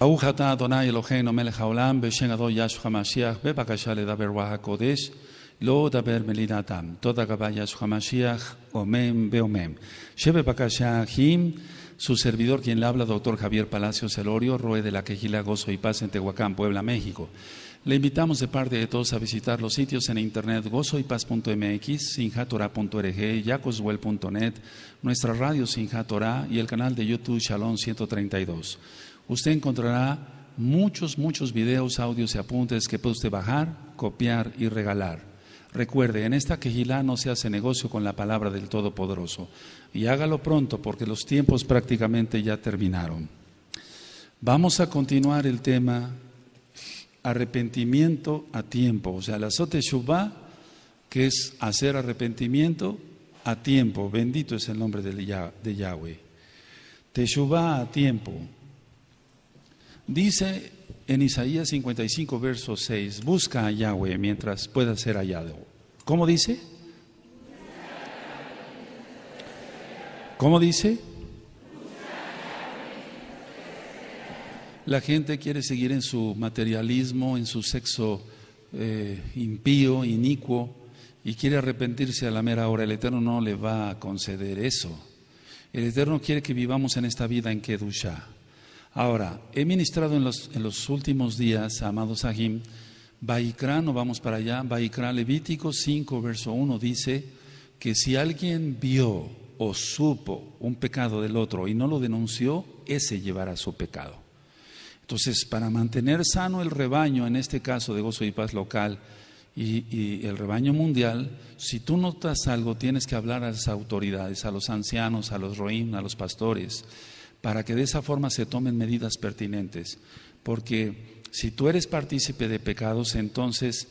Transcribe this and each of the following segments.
Aújata, atah Adonai Eloheinu melech haolam, b'shem Adon HaMashiach, bebakasha ledaber Wahakodesh, lo daber melin adam, toda gabá HaMashiach, omen beomem. Shebebakasha him, su servidor quien le habla, doctor Javier Palacios Elorio, Roe de la Quejila Gozo y Paz en Tehuacán, Puebla, México. Le invitamos de parte de todos a visitar los sitios en internet gozoypaz.mx, sinjatora.org, yacoswell.net, nuestra radio Sinjatora y el canal de YouTube Shalom 132 usted encontrará muchos, muchos videos, audios y apuntes que puede usted bajar, copiar y regalar. Recuerde, en esta quejilá no se hace negocio con la palabra del Todopoderoso. Y hágalo pronto porque los tiempos prácticamente ya terminaron. Vamos a continuar el tema arrepentimiento a tiempo. O sea, la Sote que es hacer arrepentimiento a tiempo. Bendito es el nombre de Yahweh. Teshuvah a tiempo. Dice en Isaías 55, verso 6, busca a Yahweh mientras pueda ser hallado. ¿Cómo dice? ¿Cómo dice? La gente quiere seguir en su materialismo, en su sexo eh, impío, inicuo, y quiere arrepentirse a la mera hora. El Eterno no le va a conceder eso. El Eterno quiere que vivamos en esta vida en Kedushah. Ahora, he ministrado en los, últimos días, amados Sahim, Baikra, no vamos para allá, Baikra Levítico 5, verso 1 dice que si alguien vio o supo un pecado del otro y no lo denunció, ese llevará su pecado. Entonces, para mantener sano el rebaño, en este caso de gozo y paz local, y, y, el rebaño mundial, si tú notas algo, tienes que hablar a las autoridades, a los ancianos, a los roim, a los pastores para que de esa forma se tomen medidas pertinentes. Porque si tú eres partícipe de pecados, entonces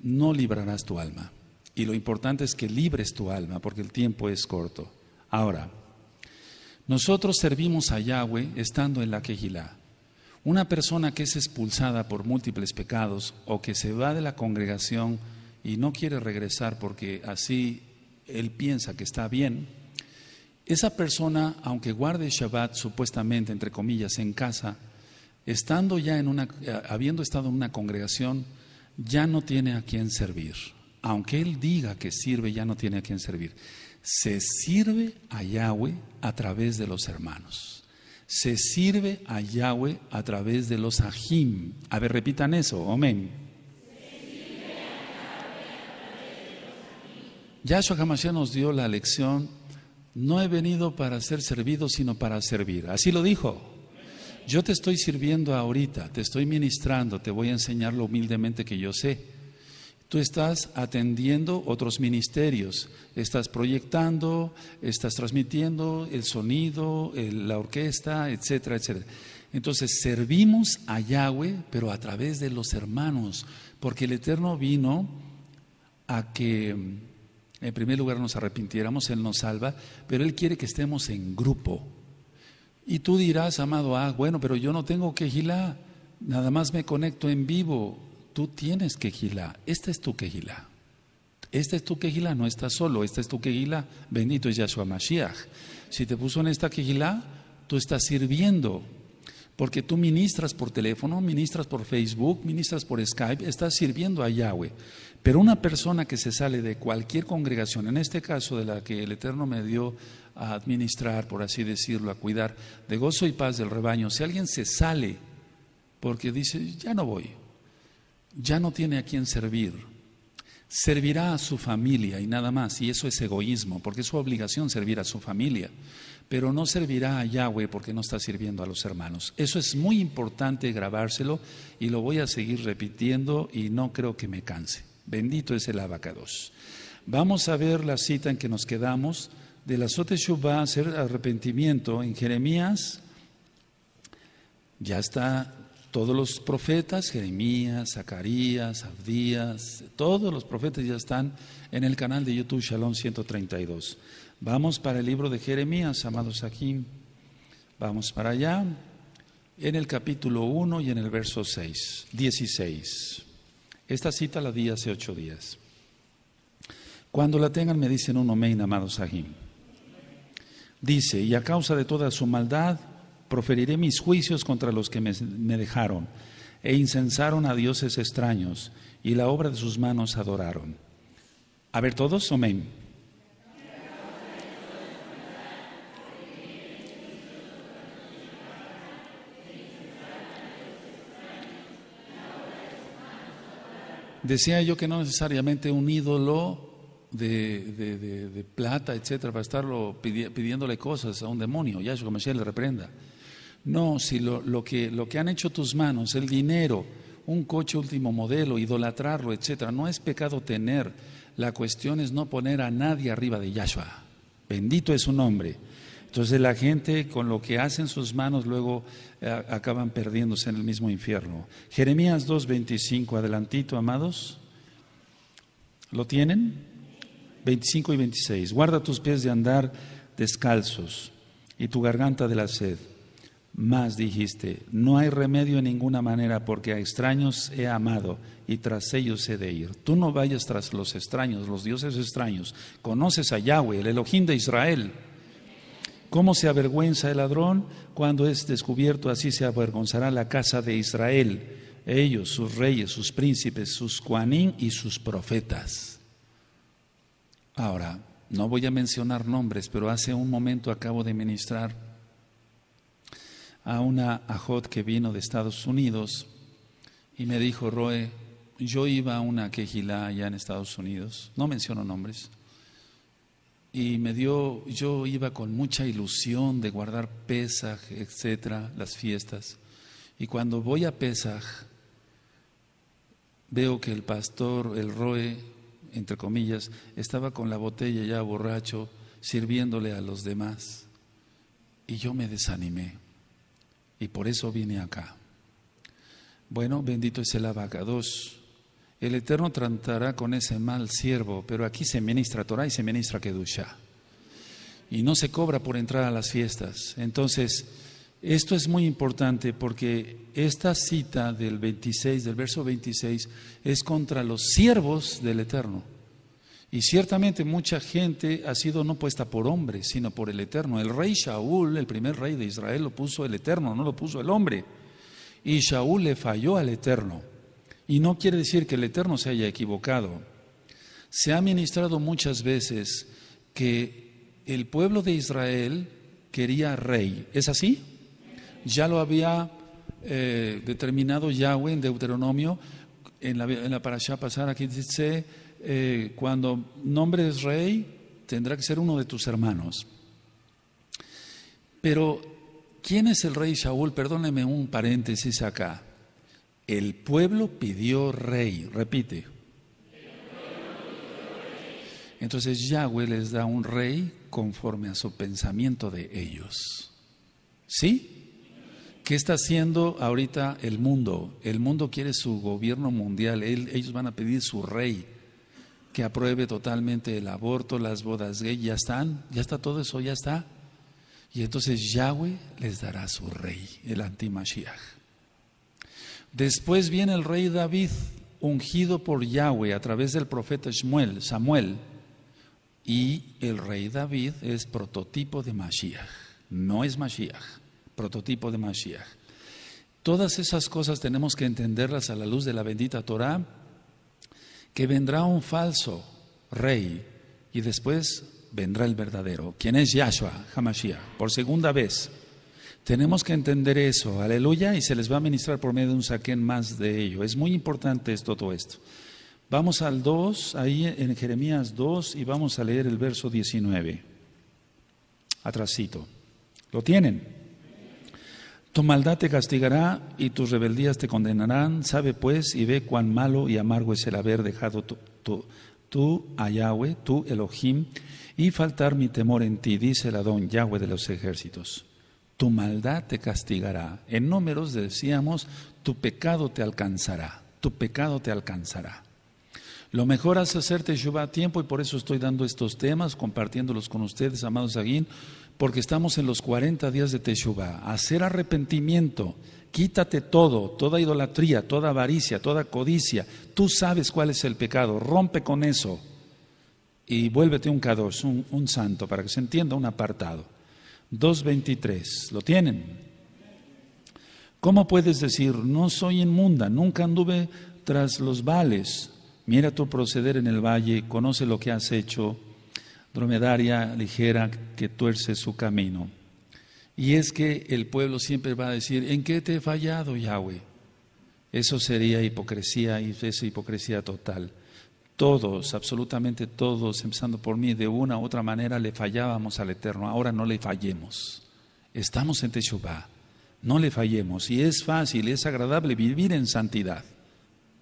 no librarás tu alma. Y lo importante es que libres tu alma, porque el tiempo es corto. Ahora, nosotros servimos a Yahweh estando en la quejilá Una persona que es expulsada por múltiples pecados o que se va de la congregación y no quiere regresar porque así él piensa que está bien, esa persona, aunque guarde Shabbat supuestamente, entre comillas, en casa, estando ya en una, eh, habiendo estado en una congregación, ya no tiene a quién servir. Aunque él diga que sirve, ya no tiene a quién servir. Se sirve a Yahweh a través de los hermanos. Se sirve a Yahweh a través de los ajim. A ver, repitan eso. Amén. Yahshua Hamashiach nos dio la lección no he venido para ser servido, sino para servir. Así lo dijo. Yo te estoy sirviendo ahorita, te estoy ministrando, te voy a enseñar lo humildemente que yo sé. Tú estás atendiendo otros ministerios, estás proyectando, estás transmitiendo el sonido, la orquesta, etcétera, etcétera. Entonces servimos a Yahweh, pero a través de los hermanos, porque el Eterno vino a que en primer lugar nos arrepintiéramos, Él nos salva, pero Él quiere que estemos en grupo. Y tú dirás, amado, ah, bueno, pero yo no tengo quejilá, nada más me conecto en vivo. Tú tienes quejilá, esta es tu quejilá. Esta es tu quejilá, no estás solo, esta es tu quejilá. Bendito es Yahshua Mashiach. Si te puso en esta quejilá, tú estás sirviendo. Porque tú ministras por teléfono, ministras por Facebook, ministras por Skype, estás sirviendo a Yahweh. Pero una persona que se sale de cualquier congregación, en este caso de la que el Eterno me dio a administrar, por así decirlo, a cuidar de gozo y paz del rebaño, si alguien se sale porque dice, ya no voy, ya no tiene a quien servir, servirá a su familia y nada más, y eso es egoísmo, porque es su obligación servir a su familia, pero no servirá a Yahweh porque no está sirviendo a los hermanos. Eso es muy importante grabárselo y lo voy a seguir repitiendo y no creo que me canse. Bendito es el abacados. Vamos a ver la cita en que nos quedamos de la Soteshuba a hacer arrepentimiento en Jeremías. Ya está todos los profetas, Jeremías, Zacarías, Abdías, todos los profetas ya están en el canal de YouTube Shalom 132. Vamos para el libro de Jeremías, amados aquí. Vamos para allá, en el capítulo 1 y en el verso 6, 16. Esta cita la di hace ocho días. Cuando la tengan me dicen un omen, amado Sahim. Dice, y a causa de toda su maldad, proferiré mis juicios contra los que me, dejaron, e incensaron a dioses extraños, y la obra de sus manos adoraron. A ver todos, amén. Decía yo que no necesariamente un ídolo de, plata, etcétera, para estarlo pidiéndole cosas a un demonio, ya eso le reprenda. No, si lo, lo, que, lo que han hecho tus manos, el dinero, un coche último modelo, idolatrarlo, etcétera, no es pecado tener. La cuestión es no poner a nadie arriba de Yahshua. Bendito es su nombre. Entonces la gente con lo que hacen sus manos luego eh, acaban perdiéndose en el mismo infierno. Jeremías 25, adelantito, amados. ¿Lo tienen? 25 y 26. Guarda tus pies de andar descalzos y tu garganta de la sed. Más dijiste, no hay remedio en ninguna manera porque a extraños he amado y tras ellos he de ir. Tú no vayas tras los extraños, los dioses extraños. Conoces a Yahweh, el Elohim de Israel ¿Cómo se avergüenza el ladrón? Cuando es descubierto, así se avergonzará la casa de Israel, ellos, sus reyes, sus príncipes, sus cuanín y sus profetas. Ahora, no voy a mencionar nombres, pero hace un momento acabo de ministrar a una ajot que vino de Estados Unidos y me dijo, Roe, yo iba a una quejilá allá en Estados Unidos, no menciono nombres, y me dio, yo iba con mucha ilusión de guardar Pesaj, etcétera, las fiestas. Y cuando voy a Pesaj, veo que el pastor, el Roe, entre comillas, estaba con la botella ya borracho, sirviéndole a los demás. Y yo me desanimé. Y por eso vine acá. Bueno, bendito es el abacados el Eterno tratará con ese mal siervo, pero aquí se ministra Torah y se ministra Kedusha Y no se cobra por entrar a las fiestas. Entonces, esto es muy importante porque esta cita del 26, del verso 26, es contra los siervos del Eterno. Y ciertamente mucha gente ha sido no puesta por hombre sino por el Eterno. El rey Shaul, el primer rey de Israel, lo puso el Eterno, no lo puso el hombre. Y Shaul le falló al Eterno. Y no quiere decir que el Eterno se haya equivocado. Se ha ministrado muchas veces que el pueblo de Israel quería rey. ¿Es así? Ya lo había eh, determinado Yahweh en Deuteronomio, en la, en parasha pasada, aquí dice, eh, cuando nombres rey, tendrá que ser uno de tus hermanos. Pero, ¿quién es el rey Saúl? Perdóneme un paréntesis acá. El pueblo pidió rey, repite. Entonces Yahweh les da un rey conforme a su pensamiento de ellos. ¿Sí? ¿Qué está haciendo ahorita el mundo? El mundo quiere su gobierno mundial, ellos van a pedir su rey que apruebe totalmente el aborto, las bodas gay, ya están, ya está todo eso, ya está. Y entonces Yahweh les dará su rey, el anti-Mashiach. Después viene el rey David, ungido por Yahweh a través del profeta Shmuel, Samuel. Y el rey David es prototipo de Mashiach. No es Mashiach, prototipo de Mashiach. Todas esas cosas tenemos que entenderlas a la luz de la bendita Torah, que vendrá un falso rey y después vendrá el verdadero, quien es Yahshua Hamashiach, por segunda vez. Tenemos que entender eso, aleluya, y se les va a ministrar por medio de un saquén más de ello. Es muy importante esto, todo esto. Vamos al 2, ahí en Jeremías 2, y vamos a leer el verso 19. Atrasito. ¿Lo tienen? Tu maldad te castigará y tus rebeldías te condenarán. Sabe pues y ve cuán malo y amargo es el haber dejado tú a Yahweh, tú Elohim, y faltar mi temor en ti, dice el Adón, Yahweh de los ejércitos tu maldad te castigará. En números decíamos, tu pecado te alcanzará, tu pecado te alcanzará. Lo mejor es hacer Jehová a tiempo y por eso estoy dando estos temas, compartiéndolos con ustedes, amados Aguín, porque estamos en los 40 días de Teshuvah. Hacer arrepentimiento, quítate todo, toda idolatría, toda avaricia, toda codicia. Tú sabes cuál es el pecado, rompe con eso y vuélvete un kadosh, un santo, para que se entienda un apartado. 2.23. ¿Lo tienen? ¿Cómo puedes decir, no soy inmunda, nunca anduve tras los vales? Mira tu proceder en el valle, conoce lo que has hecho, dromedaria ligera que tuerce su camino. Y es que el pueblo siempre va a decir, ¿en qué te he fallado, Yahweh? Eso sería hipocresía y es hipocresía total. Todos, absolutamente todos, empezando por mí, de una u otra manera le fallábamos al Eterno. Ahora no le fallemos. Estamos en Teshuvah. No le fallemos. Y es fácil, es agradable vivir en santidad.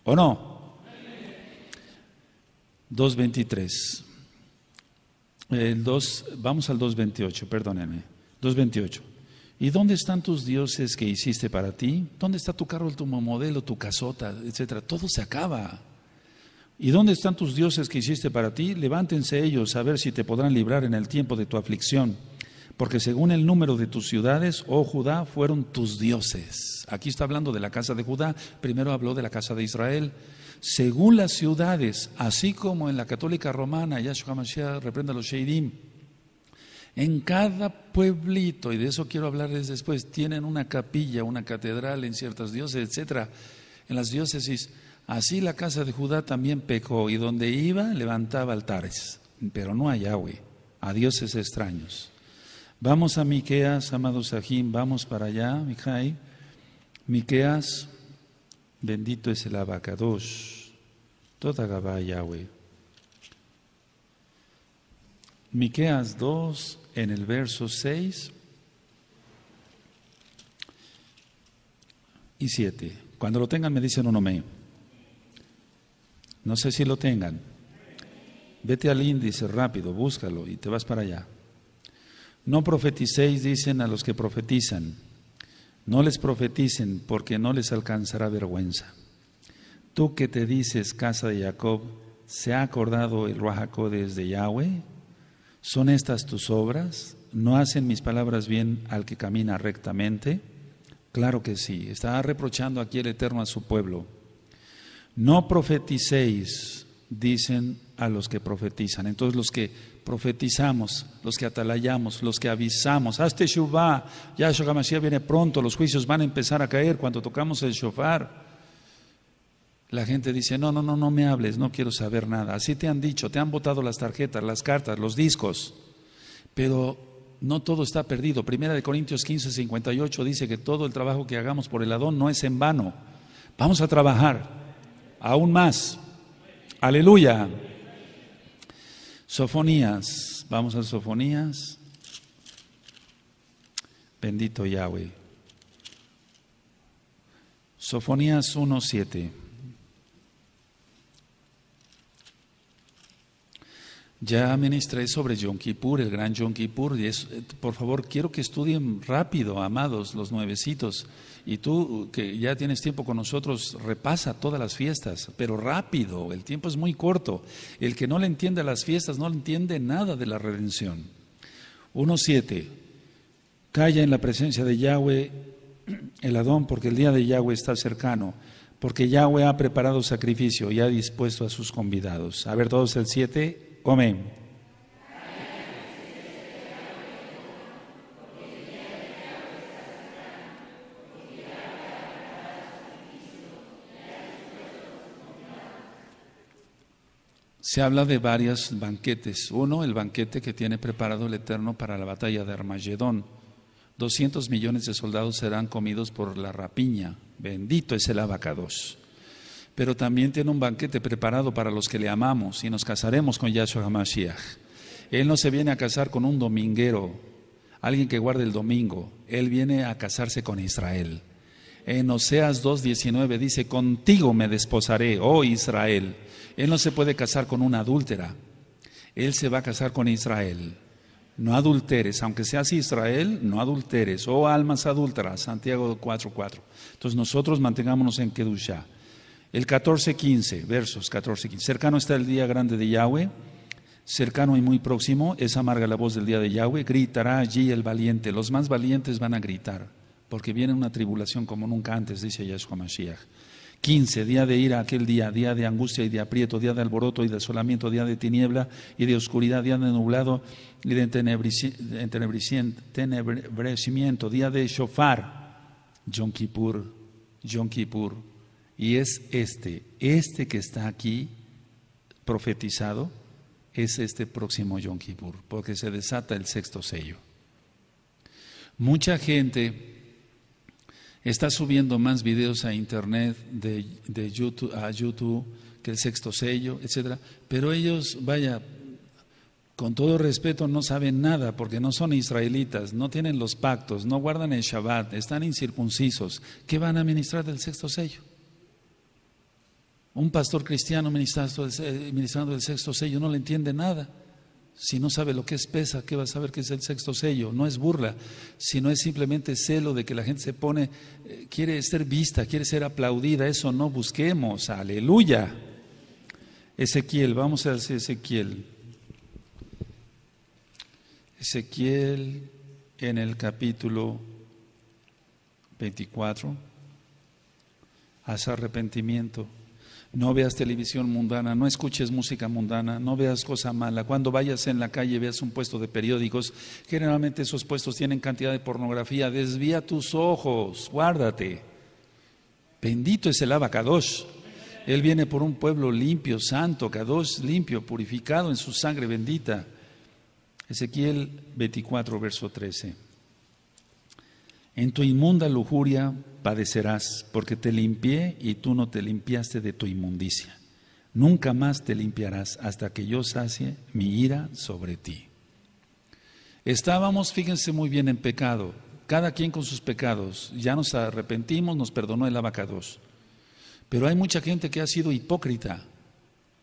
¿O no? 2.23. El vamos al 2.28, perdónenme. 2.28. ¿Y dónde están tus dioses que hiciste para ti? ¿Dónde está tu carro, tu modelo, tu casota, etcétera? Todo se acaba. ¿Y dónde están tus dioses que hiciste para ti? Levántense ellos a ver si te podrán librar en el tiempo de tu aflicción. Porque según el número de tus ciudades, oh Judá, fueron tus dioses. Aquí está hablando de la casa de Judá, primero habló de la casa de Israel. Según las ciudades, así como en la católica romana, Yahshua Mashiach reprenda los Sheidim, en cada pueblito, y de eso quiero hablarles después, tienen una capilla, una catedral en ciertas dioses, etcétera, en las diócesis. Así la casa de Judá también pecó y donde iba levantaba altares, pero no a Yahweh, a dioses extraños. Vamos a Miqueas, amado ajín vamos para allá, Mijai. Miqueas, bendito es el abacados, toda Gabá Yahweh. Miqueas 2, en el verso 6 y 7. Cuando lo tengan me dicen un mío. No sé si lo tengan. Vete al índice rápido, búscalo y te vas para allá. No profeticéis, dicen a los que profetizan. No les profeticen porque no les alcanzará vergüenza. Tú que te dices casa de Jacob, ¿se ha acordado el Ruajacodes desde Yahweh? ¿Son estas tus obras? ¿No hacen mis palabras bien al que camina rectamente? Claro que sí. Está reprochando aquí el Eterno a su pueblo. No profeticéis, dicen a los que profetizan. Entonces los que profetizamos, los que atalayamos, los que avisamos, hazte shubá, ya Mashiach viene pronto, los juicios van a empezar a caer cuando tocamos el shofar. La gente dice, no, no, no, no me hables, no quiero saber nada. Así te han dicho, te han botado las tarjetas, las cartas, los discos. Pero no todo está perdido. Primera de Corintios 15, 58 dice que todo el trabajo que hagamos por el Adón no es en vano. Vamos a trabajar aún más. Aleluya. Sofonías, vamos a Sofonías. Bendito Yahweh. Sofonías 1.7. Ya ministré sobre Yom Kippur, el gran Yom Kippur. Y es, eh, por favor, quiero que estudien rápido, amados, los nuevecitos. Y tú que ya tienes tiempo con nosotros, repasa todas las fiestas, pero rápido, el tiempo es muy corto. El que no le entiende las fiestas no le entiende nada de la redención. 1.7. Calla en la presencia de Yahweh el Adón, porque el día de Yahweh está cercano, porque Yahweh ha preparado sacrificio y ha dispuesto a sus convidados. A ver todos el 7. Amén. se habla de varios banquetes. Uno, el banquete que tiene preparado el Eterno para la batalla de Armagedón. Doscientos millones de soldados serán comidos por la rapiña. Bendito es el abacados. Pero también tiene un banquete preparado para los que le amamos y nos casaremos con Yahshua HaMashiach. Él no se viene a casar con un dominguero, alguien que guarde el domingo. Él viene a casarse con Israel. En Oseas 2.19 dice, contigo me desposaré, oh Israel. Él no se puede casar con una adúltera. Él se va a casar con Israel. No adulteres, aunque seas Israel, no adulteres. Oh almas adúlteras, Santiago 4.4. Entonces nosotros mantengámonos en Kedushá. El 14.15, versos 14.15. Cercano está el día grande de Yahweh, cercano y muy próximo, es amarga la voz del día de Yahweh, gritará allí el valiente, los más valientes van a gritar porque viene una tribulación como nunca antes, dice Yahshua Mashiach. 15, día de ira, aquel día, día de angustia y de aprieto, día de alboroto y de asolamiento, día de tiniebla y de oscuridad, día de nublado y de tenebrecimiento, día de shofar, Yom Kippur, Yom Kippur. Y es este, este que está aquí profetizado, es este próximo Yom Kippur, porque se desata el sexto sello. Mucha gente Está subiendo más videos a internet, de, de YouTube, a YouTube, que el sexto sello, etcétera. Pero ellos, vaya, con todo respeto, no saben nada porque no son israelitas, no tienen los pactos, no guardan el Shabbat, están incircuncisos. ¿Qué van a ministrar del sexto sello? Un pastor cristiano ministrando el, eh, sexto sello no le entiende nada. Si no sabe lo que es pesa, ¿qué va a saber que es el sexto sello? No es burla, sino es simplemente celo de que la gente se pone, eh, quiere ser vista, quiere ser aplaudida. Eso no busquemos. Aleluya. Ezequiel, vamos a hacer Ezequiel. Ezequiel en el capítulo 24. Haz arrepentimiento. No veas televisión mundana, no escuches música mundana, no veas cosa mala. Cuando vayas en la calle veas un puesto de periódicos. Generalmente esos puestos tienen cantidad de pornografía. Desvía tus ojos, guárdate. Bendito es el dos. Él viene por un pueblo limpio, santo, Kadosh limpio, purificado en su sangre bendita. Ezequiel 24, verso 13. En tu inmunda lujuria padecerás, porque te limpié y tú no te limpiaste de tu inmundicia. Nunca más te limpiarás hasta que yo sacie mi ira sobre ti. Estábamos, fíjense muy bien, en pecado, cada quien con sus pecados. Ya nos arrepentimos, nos perdonó el abacados. Pero hay mucha gente que ha sido hipócrita,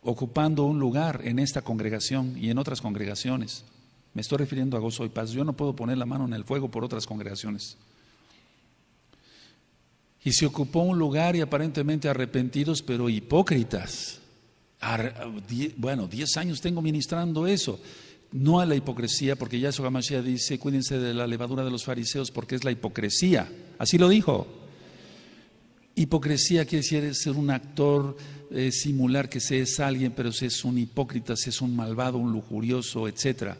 ocupando un lugar en esta congregación y en otras congregaciones. Me estoy refiriendo a gozo y paz. Yo no puedo poner la mano en el fuego por otras congregaciones y se ocupó un lugar y aparentemente arrepentidos, pero hipócritas. Bueno, 10 años tengo ministrando eso. No a la hipocresía, porque ya Mashiach dice, cuídense de la levadura de los fariseos porque es la hipocresía. Así lo dijo. Hipocresía quiere decir ser un actor, eh, simular que se es alguien, pero se es un hipócrita, se es un malvado, un lujurioso, etcétera.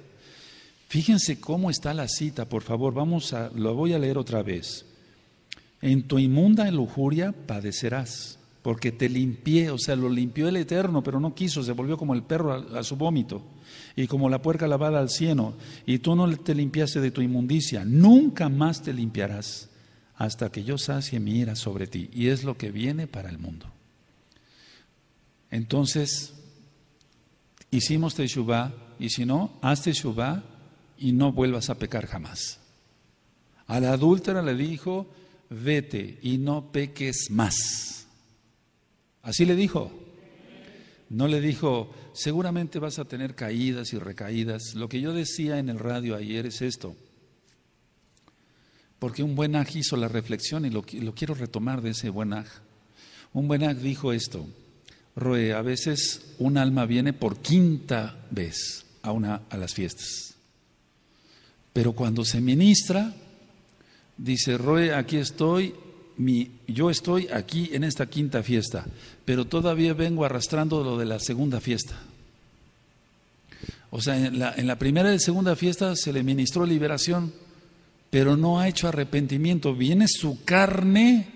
Fíjense cómo está la cita, por favor, vamos a, lo voy a leer otra vez en tu inmunda lujuria padecerás, porque te limpié, o sea, lo limpió el Eterno, pero no quiso, se volvió como el perro a, su vómito, y como la puerca lavada al cieno, y tú no te limpiaste de tu inmundicia, nunca más te limpiarás hasta que yo sacie mi ira sobre ti, y es lo que viene para el mundo. Entonces, hicimos Teshuvah, y si no, haz Teshuvah y no vuelvas a pecar jamás. A la adúltera le dijo, vete y no peques más. Así le dijo. No le dijo, seguramente vas a tener caídas y recaídas. Lo que yo decía en el radio ayer es esto, porque un buen aj hizo la reflexión y lo, quiero retomar de ese buen aj. Un buen aj dijo esto, Roe, a veces un alma viene por quinta vez a, una, a las fiestas, pero cuando se ministra Dice, Roe, aquí estoy, mi, yo estoy aquí en esta quinta fiesta, pero todavía vengo arrastrando lo de la segunda fiesta. O sea, en la, en la primera y segunda fiesta se le ministró liberación, pero no ha hecho arrepentimiento. Viene su carne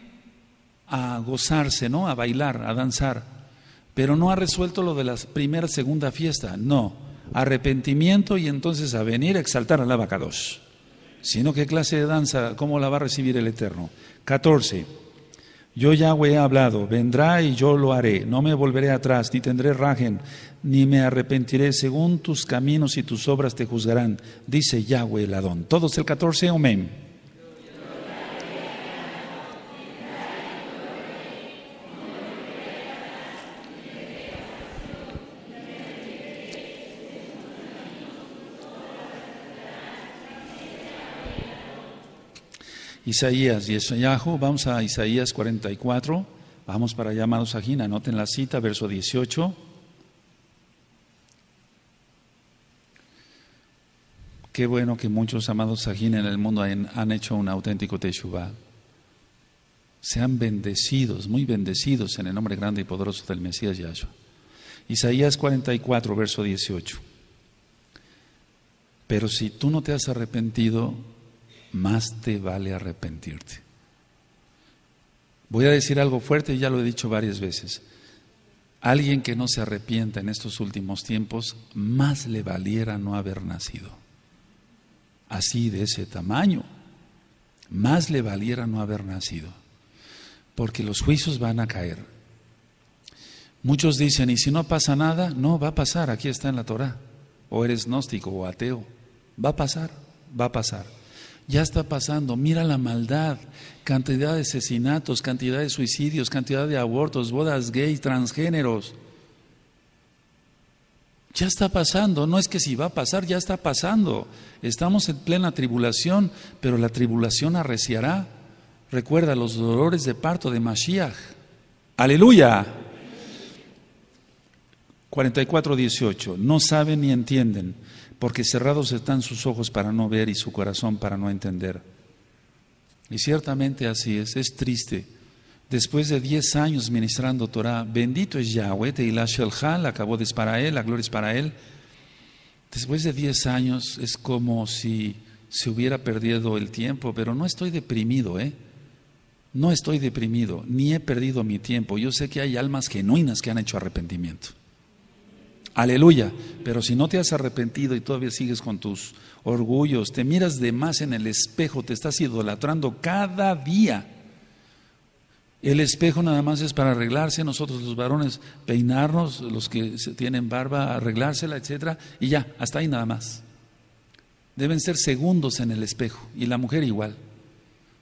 a gozarse, ¿no? A bailar, a danzar, pero no ha resuelto lo de la primera, segunda fiesta. No, arrepentimiento y entonces a venir a exaltar al abacados sino qué clase de danza, cómo la va a recibir el Eterno. 14. Yo Yahweh he hablado, vendrá y yo lo haré, no me volveré atrás, ni tendré rajen, ni me arrepentiré, según tus caminos y tus obras te juzgarán, dice Yahweh el Adón. Todos el 14, amén. Isaías, Yahoo, vamos a Isaías 44, vamos para llamados amados ajín, anoten la cita, verso 18. Qué bueno que muchos amados ajín en el mundo han, hecho un auténtico Teshuvah. Sean bendecidos, muy bendecidos en el nombre grande y poderoso del Mesías Yahshua. Isaías 44, verso 18. Pero si tú no te has arrepentido, más te vale arrepentirte. Voy a decir algo fuerte y ya lo he dicho varias veces. Alguien que no se arrepienta en estos últimos tiempos, más le valiera no haber nacido. Así de ese tamaño, más le valiera no haber nacido. Porque los juicios van a caer. Muchos dicen, ¿y si no pasa nada? No, va a pasar, aquí está en la Torah. O eres gnóstico o ateo. Va a pasar, va a pasar ya está pasando. Mira la maldad, cantidad de asesinatos, cantidad de suicidios, cantidad de abortos, bodas gay, transgéneros. Ya está pasando, no es que si va a pasar, ya está pasando. Estamos en plena tribulación, pero la tribulación arreciará. Recuerda los dolores de parto de Mashiach. Aleluya. 44, 18. No saben ni entienden porque cerrados están sus ojos para no ver y su corazón para no entender. Y ciertamente así es, es triste. Después de 10 años ministrando Torah, bendito es Yahweh, el hal, acabó de es para él, la gloria es para él. Después de 10 años es como si se hubiera perdido el tiempo, pero no estoy deprimido, ¿eh? No estoy deprimido, ni he perdido mi tiempo. Yo sé que hay almas genuinas que han hecho arrepentimiento. Aleluya. Pero si no te has arrepentido y todavía sigues con tus orgullos, te miras de más en el espejo, te estás idolatrando cada día. El espejo nada más es para arreglarse, nosotros los varones, peinarnos, los que tienen barba, arreglársela, etcétera, y ya, hasta ahí nada más. Deben ser segundos en el espejo, y la mujer igual.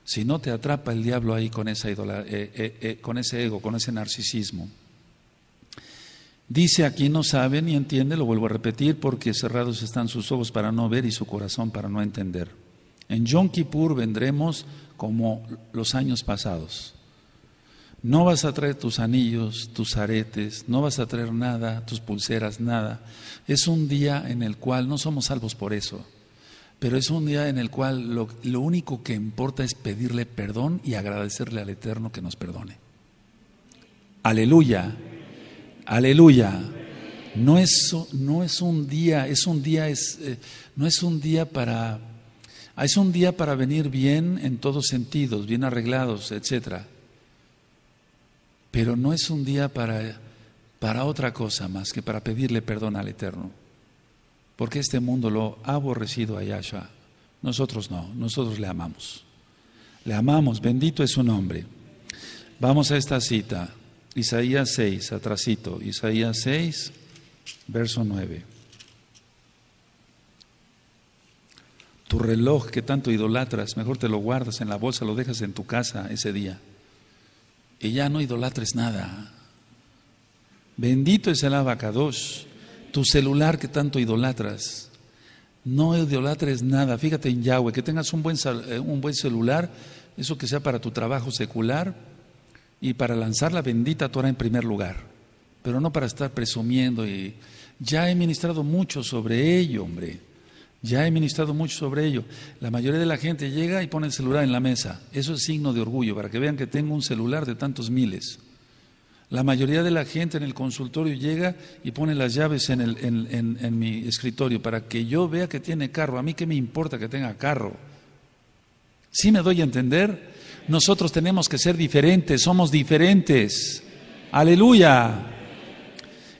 Si no te atrapa el diablo ahí con, esa eh, eh, eh, con ese ego, con ese narcisismo. Dice aquí no sabe ni entiende, lo vuelvo a repetir, porque cerrados están sus ojos para no ver y su corazón para no entender. En Yom Kippur vendremos como los años pasados. No vas a traer tus anillos, tus aretes, no vas a traer nada, tus pulseras, nada. Es un día en el cual no somos salvos por eso, pero es un día en el cual lo único que importa es pedirle perdón y agradecerle al Eterno que nos perdone. Aleluya. Aleluya. No es, no es un día, es un día, eh, no es un día para, ah, es un día para venir bien en todos sentidos, bien arreglados, etc. Pero no es un día para, para otra cosa más que para pedirle perdón al Eterno. Porque este mundo lo ha aborrecido a Yahshua. Nosotros no, nosotros le amamos. Le amamos, bendito es su nombre. Vamos a esta cita. Isaías 6, atrasito, Isaías 6, verso 9. Tu reloj que tanto idolatras, mejor te lo guardas en la bolsa, lo dejas en tu casa ese día. Y ya no idolatres nada. Bendito es el abacados, tu celular que tanto idolatras. No idolatres nada, fíjate en Yahweh, que tengas un buen, eh, un buen celular, eso que sea para tu trabajo secular, y para lanzar la bendita Torah en primer lugar, pero no para estar presumiendo y ya he ministrado mucho sobre ello, hombre. Ya he ministrado mucho sobre ello. La mayoría de la gente llega y pone el celular en la mesa. Eso es signo de orgullo, para que vean que tengo un celular de tantos miles. La mayoría de la gente en el consultorio llega y pone las llaves en, mi escritorio para que yo vea que tiene carro. A mí que me importa que tenga carro. ¿Sí me doy a entender? Nosotros tenemos que ser diferentes, somos diferentes. Aleluya.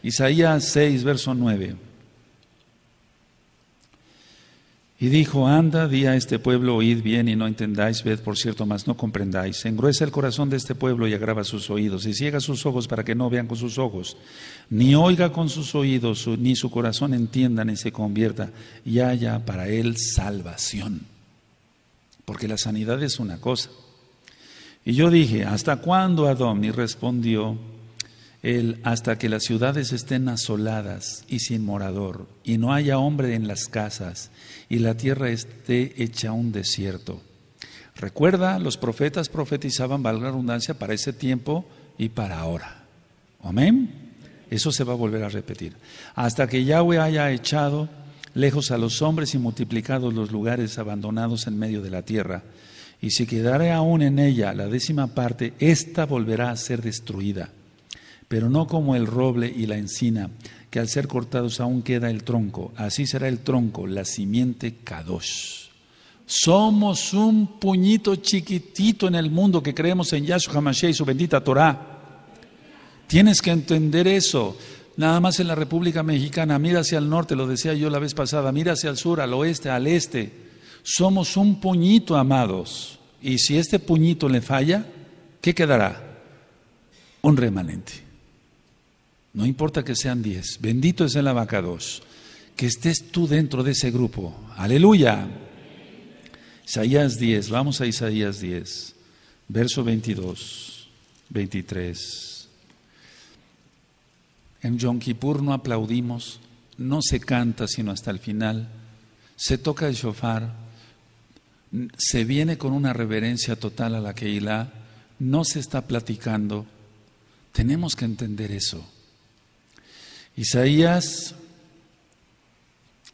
Isaías 6, verso 9. Y dijo, anda, di a este pueblo, oíd bien y no entendáis, ved por cierto, mas no comprendáis. Engruesa el corazón de este pueblo y agrava sus oídos, y ciega sus ojos para que no vean con sus ojos, ni oiga con sus oídos, ni su corazón entienda, ni se convierta, y haya para él salvación. Porque la sanidad es una cosa, y yo dije, ¿hasta cuándo, Adom? Y respondió él, hasta que las ciudades estén asoladas y sin morador, y no haya hombre en las casas, y la tierra esté hecha un desierto. Recuerda, los profetas profetizaban, valga la redundancia, para ese tiempo y para ahora. Amén. Eso se va a volver a repetir. Hasta que Yahweh haya echado lejos a los hombres y multiplicado los lugares abandonados en medio de la tierra, y si quedare aún en ella la décima parte, ésta volverá a ser destruida. Pero no como el roble y la encina, que al ser cortados aún queda el tronco, así será el tronco, la simiente Kadosh. Somos un puñito chiquitito en el mundo que creemos en Yahshua Hamashiach y su bendita Torah. Tienes que entender eso. Nada más en la República Mexicana, mira hacia el norte, lo decía yo la vez pasada, mira hacia el sur, al oeste, al este somos un puñito, amados. Y si este puñito le falla, ¿qué quedará? Un remanente. No importa que sean diez. Bendito es el abacados. Que estés tú dentro de ese grupo. Aleluya. Isaías 10. Vamos a Isaías 10. Verso 22, 23. En Yom Kippur no aplaudimos, no se canta sino hasta el final, se toca el shofar, se viene con una reverencia total a la Keilah, no se está platicando. Tenemos que entender eso. Isaías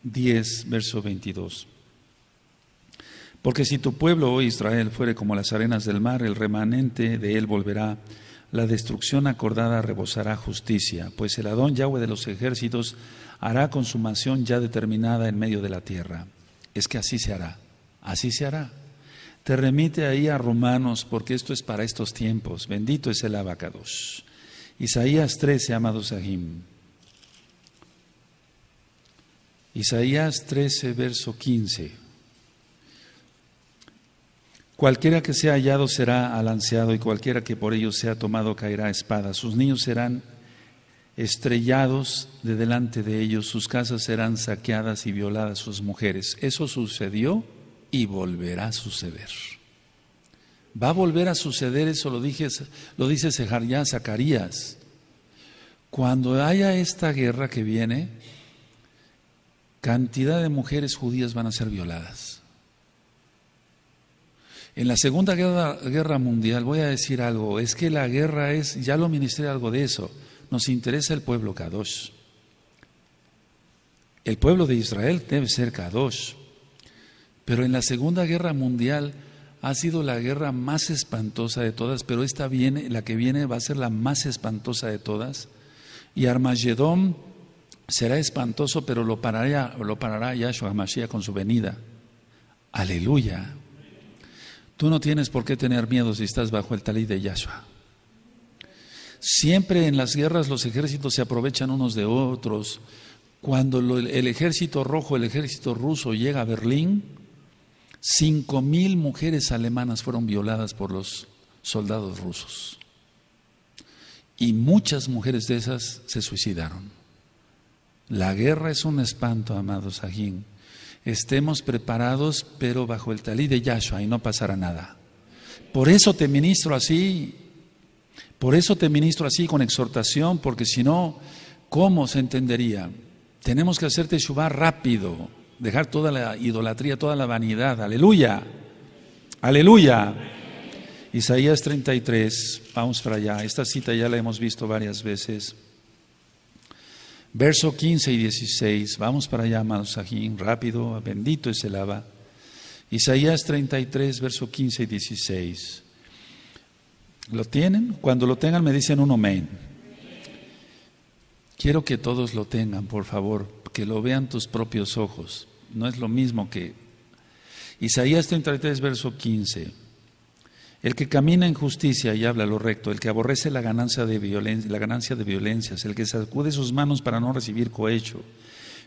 10, verso 22. Porque si tu pueblo, oh Israel, fuere como las arenas del mar, el remanente de él volverá. La destrucción acordada rebosará justicia, pues el Adón Yahweh de los ejércitos hará consumación ya determinada en medio de la tierra. Es que así se hará así se hará. Te remite ahí a Romanos, porque esto es para estos tiempos. Bendito es el abacados. Isaías 13, amados Sahim. Isaías 13, verso 15. Cualquiera que sea hallado será alanceado y cualquiera que por ellos sea tomado caerá a espada. Sus niños serán estrellados de delante de ellos, sus casas serán saqueadas y violadas sus mujeres. Eso sucedió y volverá a suceder. Va a volver a suceder, eso lo, dije, lo dice Sejarías, Zacarías. Cuando haya esta guerra que viene, cantidad de mujeres judías van a ser violadas. En la Segunda Guerra, Mundial, voy a decir algo, es que la guerra es, ya lo ministré algo de eso, nos interesa el pueblo Kadosh. El pueblo de Israel debe ser Kadosh, pero en la Segunda Guerra Mundial ha sido la guerra más espantosa de todas, pero esta viene, la que viene va a ser la más espantosa de todas. Y Armagedón será espantoso, pero lo parará, lo parará Yahshua Mashiach con su venida. Aleluya. Tú no tienes por qué tener miedo si estás bajo el talí de Yahshua. Siempre en las guerras los ejércitos se aprovechan unos de otros. Cuando el ejército rojo, el ejército ruso llega a Berlín, Cinco mil mujeres alemanas fueron violadas por los soldados rusos. Y muchas mujeres de esas se suicidaron. La guerra es un espanto, amados ajín. Estemos preparados, pero bajo el talí de Yahshua y no pasará nada. Por eso te ministro así, por eso te ministro así con exhortación, porque si no, ¿cómo se entendería? Tenemos que hacerte Teshuvah rápido dejar toda la idolatría, toda la vanidad. Aleluya. Aleluya. Isaías 33, vamos para allá. Esta cita ya la hemos visto varias veces. Verso 15 y 16, vamos para allá, amados Aquí, rápido, bendito es el Abba. Isaías 33, verso 15 y 16. ¿Lo tienen? Cuando lo tengan me dicen un amén. Quiero que todos lo tengan, por favor, que lo vean tus propios ojos no es lo mismo que... Isaías 33, verso 15. El que camina en justicia y habla lo recto, el que aborrece la ganancia de violencia, la ganancia de violencias, el que sacude sus manos para no recibir cohecho,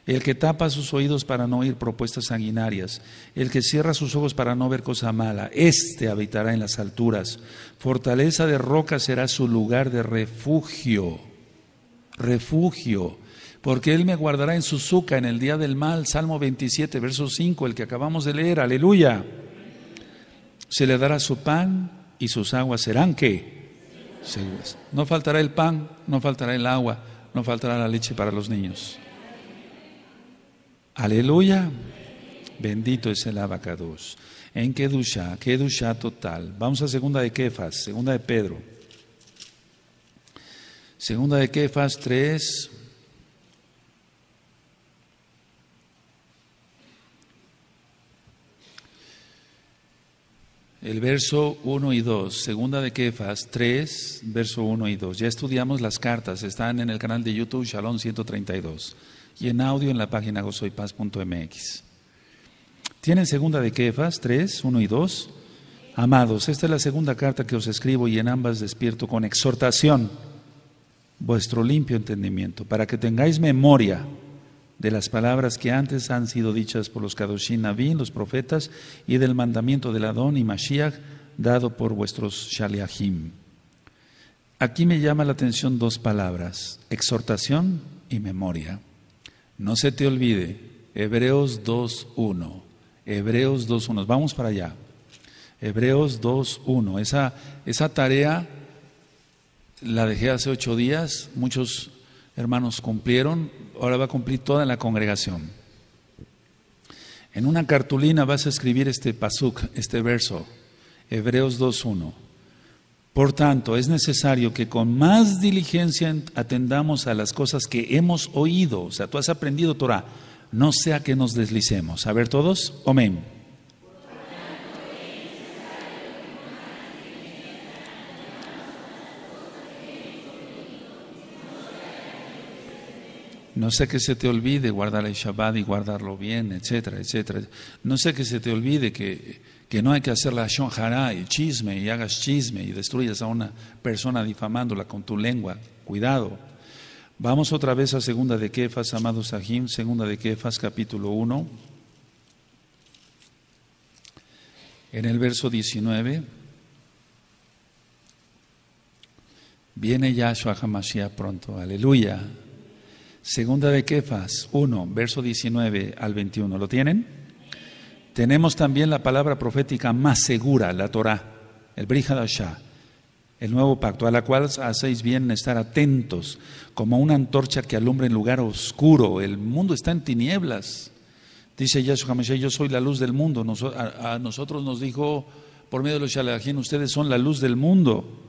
el que tapa sus oídos para no oír propuestas sanguinarias, el que cierra sus ojos para no ver cosa mala, éste habitará en las alturas. Fortaleza de roca será su lugar de refugio. Refugio porque Él me guardará en su suca en el día del mal. Salmo 27, verso 5, el que acabamos de leer, aleluya. Se le dará su pan y sus aguas serán ¿qué? No faltará el pan, no faltará el agua, no faltará la leche para los niños. Aleluya. Bendito es el abacados. En Kedusha, Kedusha total. Vamos a segunda de Kefas, segunda de Pedro. Segunda de Kefas 3, El verso 1 y 2, segunda de Kefas 3, verso 1 y 2. Ya estudiamos las cartas, están en el canal de YouTube Shalom 132 y en audio en la página gozoypaz.mx. Tienen segunda de Kefas 3, 1 y 2. Amados, esta es la segunda carta que os escribo y en ambas despierto con exhortación vuestro limpio entendimiento, para que tengáis memoria de las palabras que antes han sido dichas por los Kadoshim Navin, los profetas, y del mandamiento del Adón y Mashiach dado por vuestros Shaliahim. Aquí me llama la atención dos palabras, exhortación y memoria. No se te olvide, Hebreos 2.1, Hebreos 2.1, vamos para allá. Hebreos 2.1, esa, esa tarea la dejé hace ocho días, muchos hermanos cumplieron, ahora va a cumplir toda la congregación. En una cartulina vas a escribir este pasuk, este verso, Hebreos 2.1. Por tanto, es necesario que con más diligencia atendamos a las cosas que hemos oído. O sea, tú has aprendido Torah. No sea que nos deslicemos. A ver todos. Amén. No sé que se te olvide guardar el Shabbat y guardarlo bien, etcétera, etcétera. No sé que se te olvide que, no hay que hacer la shonjara y chisme y hagas chisme y destruyas a una persona difamándola con tu lengua. Cuidado. Vamos otra vez a Segunda de Kefas, amados Sahim, Segunda de Kefas, capítulo 1. En el verso 19, viene Yahshua HaMashiach pronto, aleluya. Segunda de Kefas 1, verso 19 al 21. ¿Lo tienen? Tenemos también la palabra profética más segura, la Torah, el shah el nuevo pacto, a la cual hacéis bien estar atentos, como una antorcha que alumbra en lugar oscuro. El mundo está en tinieblas. Dice Yahshua yo soy la luz del mundo. a, nosotros nos dijo, por medio de los Shalajin, ustedes son la luz del mundo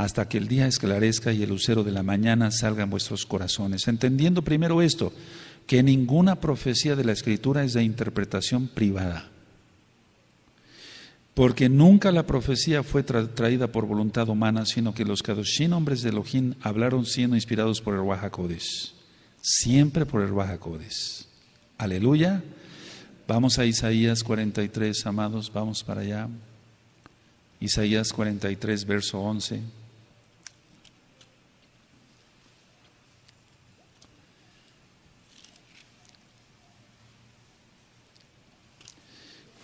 hasta que el día esclarezca y el lucero de la mañana salga en vuestros corazones. Entendiendo primero esto, que ninguna profecía de la Escritura es de interpretación privada, porque nunca la profecía fue traída por voluntad humana, sino que los kadoshín, hombres de Elohim, hablaron siendo inspirados por el Wahakodes, siempre por el Wahakodes. Aleluya. Vamos a Isaías 43, amados, vamos para allá. Isaías 43, verso 11.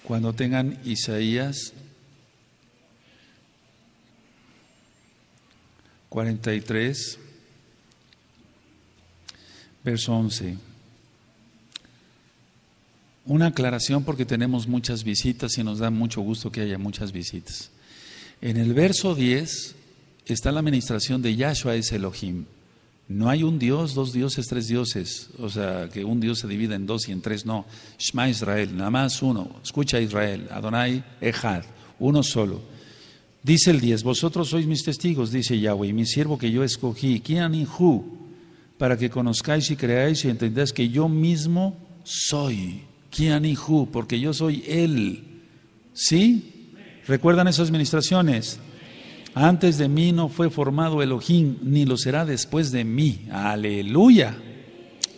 Cuando tengan Isaías 43, verso 11. Una aclaración porque tenemos muchas visitas y nos da mucho gusto que haya muchas visitas. En el verso 10 está la administración de Yahshua es Elohim. No hay un Dios, dos dioses, tres dioses. O sea, que un Dios se divida en dos y en tres, no. Shema Israel, nada más uno. Escucha Israel, Adonai Ejad, uno solo. Dice el 10, vosotros sois mis testigos, dice Yahweh, mi siervo que yo escogí, Hu, para que conozcáis y creáis y entendáis que yo mismo soy, Hu, porque yo soy Él. ¿Sí? ¿Recuerdan esas ministraciones? Antes de mí no fue formado Elohim, ni lo será después de mí. Aleluya.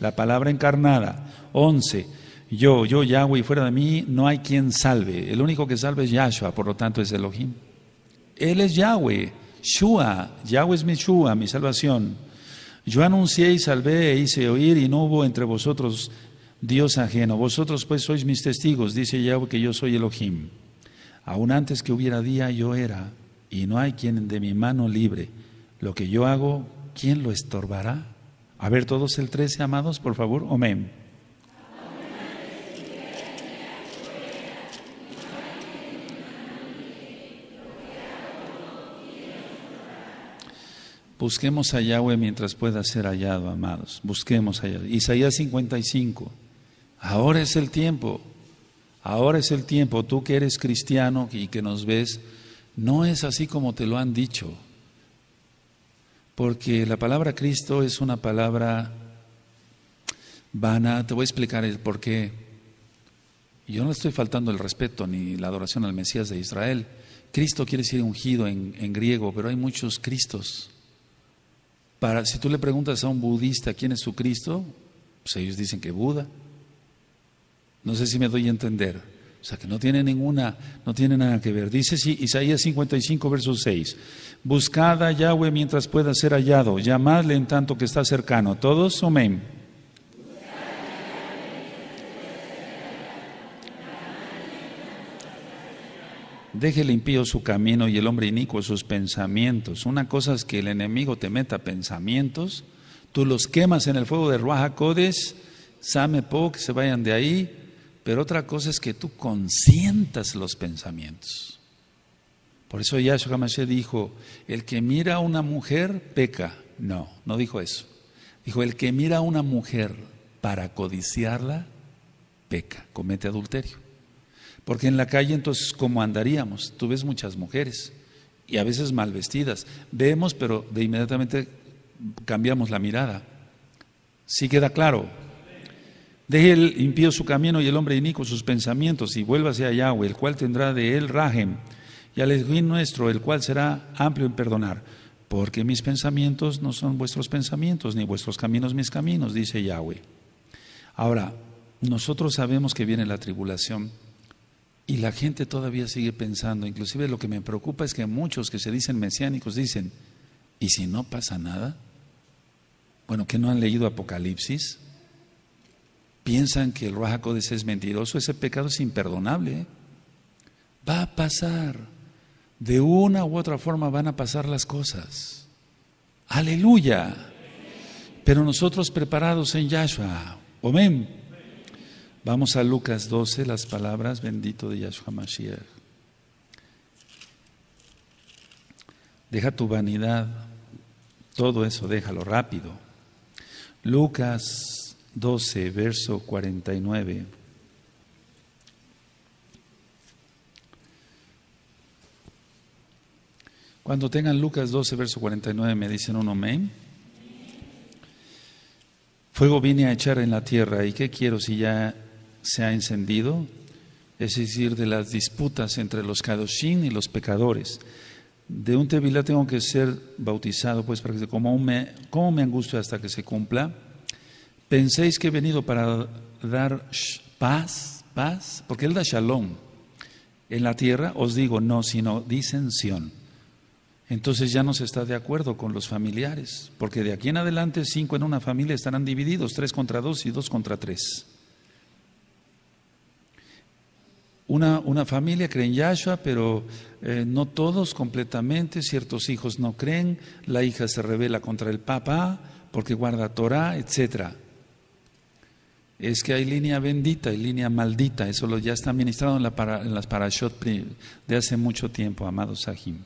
La palabra encarnada. 11. Yo, yo Yahweh, fuera de mí no hay quien salve. El único que salve es Yahshua, por lo tanto es Elohim. Él es Yahweh, Shua, Yahweh es mi Shua, mi salvación. Yo anuncié y salvé e hice oír y no hubo entre vosotros Dios ajeno. Vosotros pues sois mis testigos, dice Yahweh que yo soy Elohim. Aún antes que hubiera día yo era y no hay quien de mi mano libre. Lo que yo hago, ¿quién lo estorbará? A ver todos el 13, amados, por favor. Amén. Busquemos a Yahweh mientras pueda ser hallado, amados. Busquemos a Yahweh. Isaías 55. Ahora es el tiempo. Ahora es el tiempo. Tú que eres cristiano y que nos ves, no es así como te lo han dicho, porque la palabra Cristo es una palabra vana. Te voy a explicar el por qué. Yo no le estoy faltando el respeto ni la adoración al Mesías de Israel. Cristo quiere decir ungido en, en griego, pero hay muchos Cristos. Para, si tú le preguntas a un budista quién es su Cristo, pues ellos dicen que Buda. No sé si me doy a entender. O sea, que no tiene ninguna, no tiene nada que ver. Dice Isaías 55, verso 6. Buscad a Yahweh mientras pueda ser hallado, llamadle en tanto que está cercano. Todos, amén. Deje el impío su camino y el hombre inicuo sus pensamientos. Una cosa es que el enemigo te meta pensamientos, tú los quemas en el fuego de Ruaja Codes, Same Po, que se vayan de ahí, pero otra cosa es que tú consientas los pensamientos. Por eso Yahshua se dijo, el que mira a una mujer peca. No, no dijo eso. Dijo, el que mira a una mujer para codiciarla, peca, comete adulterio. Porque en la calle entonces, ¿cómo andaríamos? Tú ves muchas mujeres y a veces mal vestidas. Vemos, pero de inmediatamente cambiamos la mirada. Sí queda claro, Deje el impío su camino y el hombre inico sus pensamientos y vuélvase a Yahweh, el cual tendrá de él rajem, y al nuestro, el cual será amplio en perdonar. Porque mis pensamientos no son vuestros pensamientos, ni vuestros caminos mis caminos, dice Yahweh. Ahora, nosotros sabemos que viene la tribulación y la gente todavía sigue pensando, inclusive lo que me preocupa es que muchos que se dicen mesiánicos dicen, ¿y si no pasa nada? Bueno, que no han leído Apocalipsis, piensan que el ese es mentiroso, ese pecado es imperdonable. ¿eh? Va a pasar. De una u otra forma van a pasar las cosas. Aleluya. Pero nosotros preparados en Yahshua. Amén. Vamos a Lucas 12, las palabras bendito de Yahshua Mashiach. Deja tu vanidad, todo eso, déjalo rápido. Lucas 12, verso 49. Cuando tengan Lucas 12, verso 49, me dicen un amén. Fuego vine a echar en la tierra, ¿y qué quiero si ya se ha encendido? Es decir, de las disputas entre los kadoshim y los pecadores. De un tevilá tengo que ser bautizado, pues, para que como me, como me angustio hasta que se cumpla penséis que he venido para dar paz, paz, porque Él da shalom en la tierra, os digo no, sino disensión. Entonces ya no se está de acuerdo con los familiares, porque de aquí en adelante cinco en una familia estarán divididos, tres contra dos y dos contra tres. Una, familia cree en Yahshua, pero eh, no todos completamente, ciertos hijos no creen, la hija se revela contra el papá porque guarda Torah, etcétera es que hay línea bendita y línea maldita. Eso lo ya está ministrado en, la en las parashot de hace mucho tiempo, amado Sahim.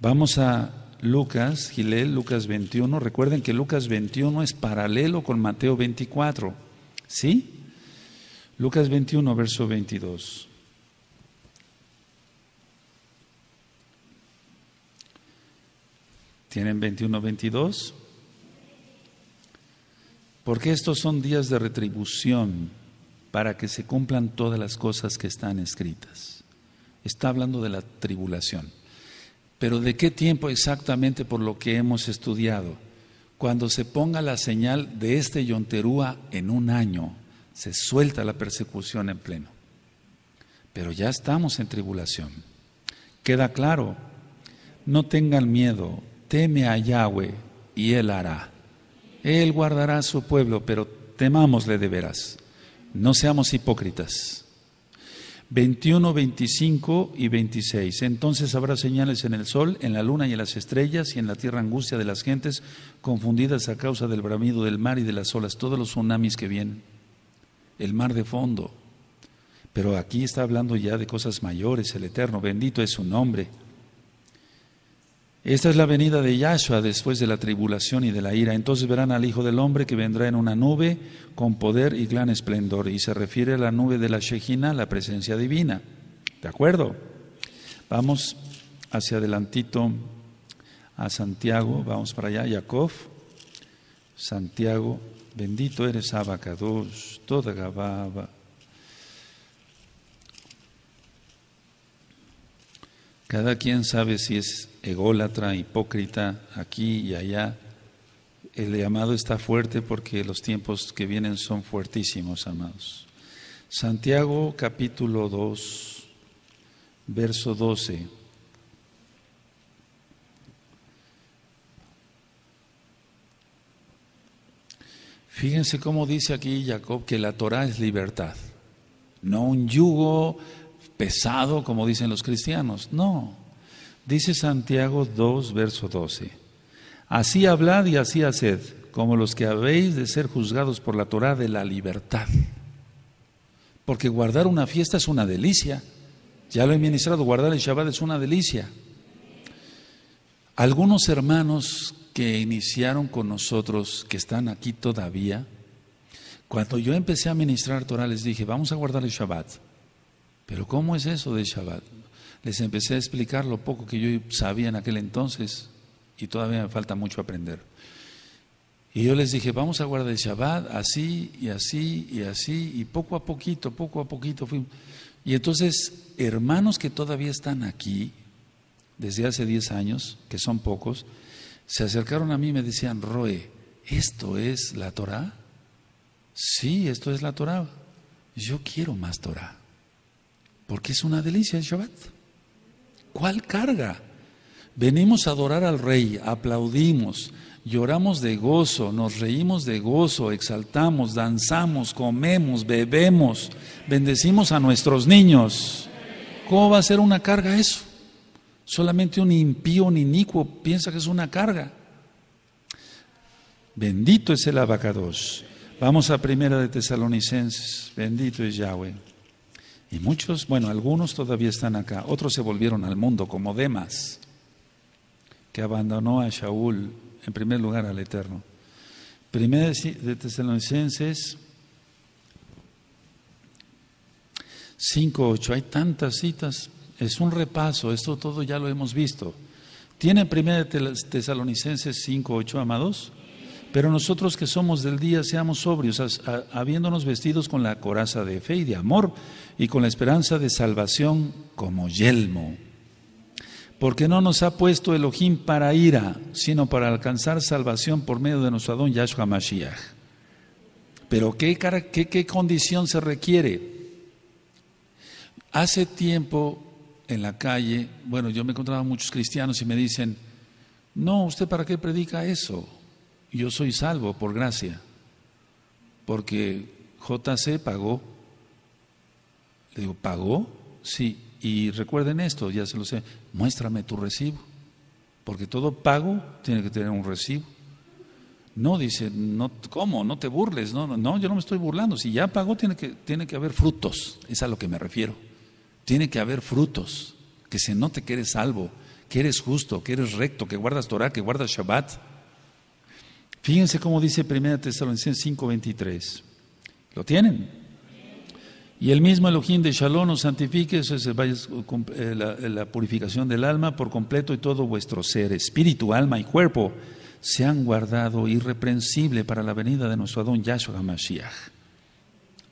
Vamos a Lucas, Gilel, Lucas 21. Recuerden que Lucas 21 es paralelo con Mateo 24. ¿Sí? Lucas 21, verso 22. ¿Tienen 21, 22? porque estos son días de retribución para que se cumplan todas las cosas que están escritas. Está hablando de la tribulación. Pero ¿de qué tiempo exactamente por lo que hemos estudiado? Cuando se ponga la señal de este Yonterúa en un año, se suelta la persecución en pleno. Pero ya estamos en tribulación. Queda claro, no tengan miedo, teme a Yahweh y Él hará. Él guardará a su pueblo, pero temámosle de veras. No seamos hipócritas. 21, 25 y 26. Entonces habrá señales en el sol, en la luna y en las estrellas, y en la tierra angustia de las gentes, confundidas a causa del bramido del mar y de las olas, todos los tsunamis que vienen. El mar de fondo. Pero aquí está hablando ya de cosas mayores, el Eterno, bendito es su nombre. Esta es la venida de Yahshua después de la tribulación y de la ira. Entonces verán al Hijo del Hombre que vendrá en una nube con poder y gran esplendor. Y se refiere a la nube de la Shejina, la presencia divina. ¿De acuerdo? Vamos hacia adelantito a Santiago, vamos para allá, Jacob. Santiago, bendito eres Abacados, toda Gababa. Cada quien sabe si es ególatra, hipócrita, aquí y allá. El llamado está fuerte porque los tiempos que vienen son fuertísimos, amados. Santiago capítulo 2, verso 12. Fíjense cómo dice aquí Jacob que la Torah es libertad, no un yugo pesado, como dicen los cristianos. No. Dice Santiago 2, verso 12. Así hablad y así haced, como los que habéis de ser juzgados por la Torah de la libertad. Porque guardar una fiesta es una delicia. Ya lo he ministrado, guardar el Shabbat es una delicia. Algunos hermanos que iniciaron con nosotros, que están aquí todavía, cuando yo empecé a ministrar Torah les dije, vamos a guardar el Shabbat. Pero ¿cómo es eso de Shabbat? Les empecé a explicar lo poco que yo sabía en aquel entonces y todavía me falta mucho aprender. Y yo les dije, vamos a guardar el Shabbat así y así y así, y poco a poquito, poco a poquito fuimos. Y entonces, hermanos que todavía están aquí, desde hace 10 años, que son pocos, se acercaron a mí y me decían, Roe, ¿esto es la Torah? Sí, esto es la Torah. Yo quiero más Torah. Porque es una delicia el Shabbat. ¿Cuál carga? Venimos a adorar al Rey, aplaudimos, lloramos de gozo, nos reímos de gozo, exaltamos, danzamos, comemos, bebemos, bendecimos a nuestros niños. ¿Cómo va a ser una carga eso? Solamente un impío, un inicuo piensa que es una carga. Bendito es el abacados. Vamos a primera de Tesalonicenses. Bendito es Yahweh. Y muchos, bueno, algunos todavía están acá, otros se volvieron al mundo, como Demas, que abandonó a Shaul, en primer lugar al Eterno. Primera de Tesalonicenses 5.8, hay tantas citas, es un repaso, esto todo ya lo hemos visto. ¿Tiene Primera de Tesalonicenses 5.8, amados? Pero nosotros que somos del día seamos sobrios, habiéndonos vestidos con la coraza de fe y de amor y con la esperanza de salvación como yelmo. Porque no nos ha puesto Elohim para ira, sino para alcanzar salvación por medio de nuestro Adón Yahshua Mashiach. Pero ¿qué, qué, qué condición se requiere? Hace tiempo en la calle, bueno, yo me encontraba muchos cristianos y me dicen, no, ¿usted para qué predica eso? yo soy salvo por gracia, porque JC pagó. Le digo, ¿pagó? Sí. Y recuerden esto, ya se lo sé, muéstrame tu recibo, porque todo pago tiene que tener un recibo. No, dice, no, ¿cómo? No te burles, no, no, yo no me estoy burlando. Si ya pagó, tiene que, tiene que haber frutos, es a lo que me refiero. Tiene que haber frutos, que se note que eres salvo, que eres justo, que eres recto, que guardas Torah, que guardas Shabbat Fíjense cómo dice 1 Tesalonicenses 5:23. ¿Lo tienen? Y el mismo Elohim de Shalom os santifique, eso es eh, eh, la, purificación del alma por completo y todo vuestro ser, espíritu, alma y cuerpo, se han guardado irreprensible para la venida de nuestro Adón Yahshua Mashiach.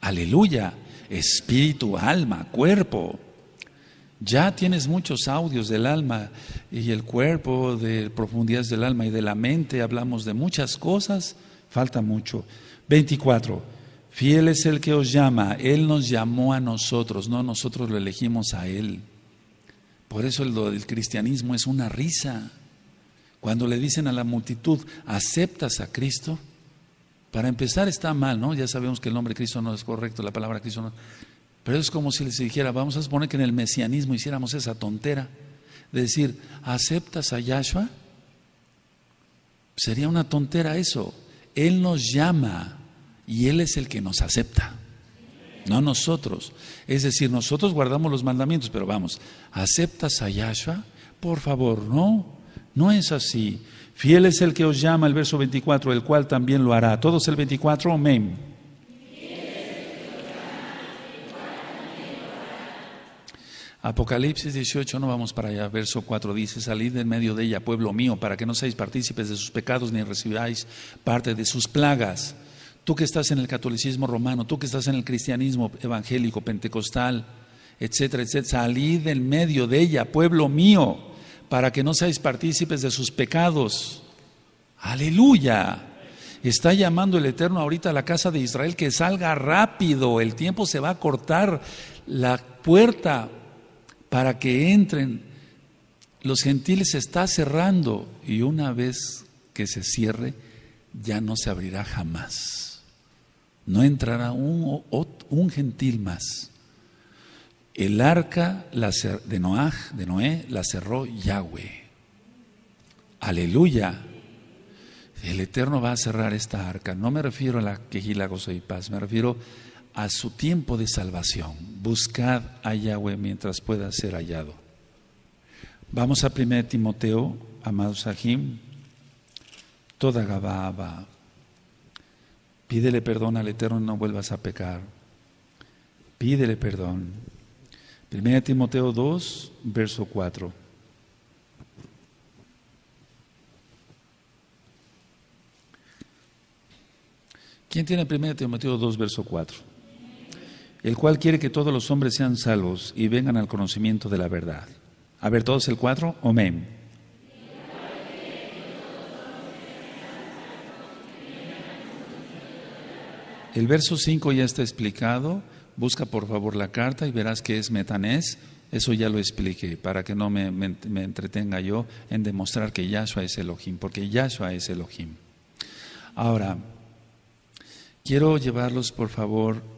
Aleluya, espíritu, alma, cuerpo. Ya tienes muchos audios del alma y el cuerpo, de profundidades del alma y de la mente, hablamos de muchas cosas, falta mucho. 24. Fiel es el que os llama, Él nos llamó a nosotros, no nosotros lo elegimos a Él. Por eso el cristianismo es una risa. Cuando le dicen a la multitud, ¿aceptas a Cristo? Para empezar está mal, ¿no? Ya sabemos que el nombre Cristo no es correcto, la palabra Cristo no. Pero es como si les dijera, vamos a suponer que en el mesianismo hiciéramos esa tontera de decir, ¿aceptas a Yahshua? Sería una tontera eso. Él nos llama y Él es el que nos acepta, no nosotros. Es decir, nosotros guardamos los mandamientos, pero vamos, ¿aceptas a Yahshua? Por favor, no, no es así. Fiel es el que os llama, el verso 24, el cual también lo hará. Todos el 24, amén. Apocalipsis 18, no vamos para allá, verso 4 dice, salid en medio de ella, pueblo mío, para que no seáis partícipes de sus pecados ni recibáis parte de sus plagas. Tú que estás en el catolicismo romano, tú que estás en el cristianismo evangélico, pentecostal, etcétera, etcétera, salid en medio de ella, pueblo mío, para que no seáis partícipes de sus pecados. Aleluya. Está llamando el Eterno ahorita a la casa de Israel que salga rápido, el tiempo se va a cortar, la puerta para que entren. Los gentiles está cerrando y una vez que se cierre, ya no se abrirá jamás. No entrará un, un gentil más. El arca de, de Noé la cerró Yahweh. Aleluya. El Eterno va a cerrar esta arca. No me refiero a la quejila, gozo y paz. Me refiero a su tiempo de salvación. Buscad a Yahweh mientras pueda ser hallado. Vamos a 1 Timoteo, amados Sahim, toda Gababa. Pídele perdón al Eterno, no vuelvas a pecar. Pídele perdón. 1 Timoteo 2, verso 4. ¿Quién tiene 1 Timoteo 2, verso 4? el cual quiere que todos los hombres sean salvos y vengan al conocimiento de la verdad. A ver, todos el cuatro? amén. El verso 5 ya está explicado. Busca por favor la carta y verás que es metanés. Eso ya lo expliqué para que no me, me, entretenga yo en demostrar que Yahshua es Elohim, porque Yahshua es Elohim. Ahora, quiero llevarlos por favor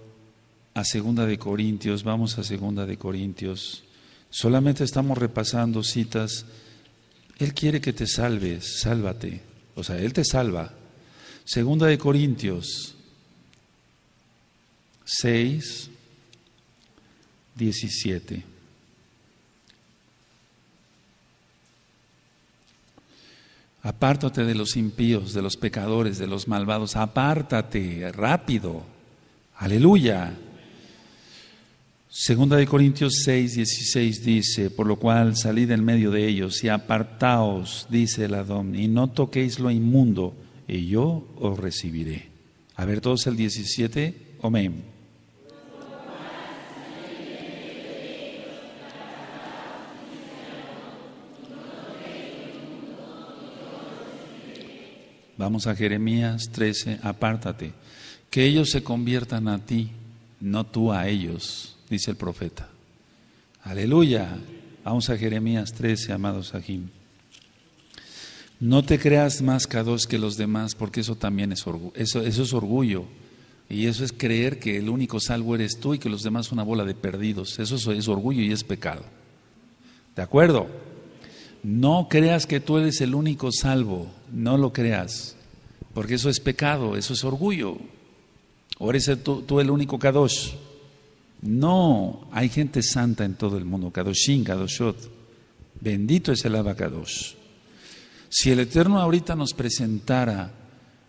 a Segunda de Corintios, vamos a Segunda de Corintios. Solamente estamos repasando citas. Él quiere que te salves, sálvate. O sea, Él te salva. Segunda de Corintios 6, 17. Apártate de los impíos, de los pecadores, de los malvados. Apártate rápido. Aleluya. Segunda de Corintios 6, 16 dice, por lo cual salid en medio de ellos y apartaos, dice el Adón, y no toquéis lo inmundo, y yo os recibiré. A ver todos el 17, amén. Vamos a Jeremías 13, apártate, que ellos se conviertan a ti, no tú a ellos dice el profeta. Aleluya. Vamos a Jeremías 13, amados Sahim. No te creas más Cados que los demás, porque eso también es orgullo. Eso, eso es orgullo. Y eso es creer que el único salvo eres tú y que los demás son una bola de perdidos. Eso es, orgullo y es pecado. ¿De acuerdo? No creas que tú eres el único salvo. No lo creas. Porque eso es pecado, eso es orgullo. O eres tú, el único Kadosh. No, hay gente santa en todo el mundo, Kadoshin, Kadoshot. Bendito es el Abacados. Si el Eterno ahorita nos presentara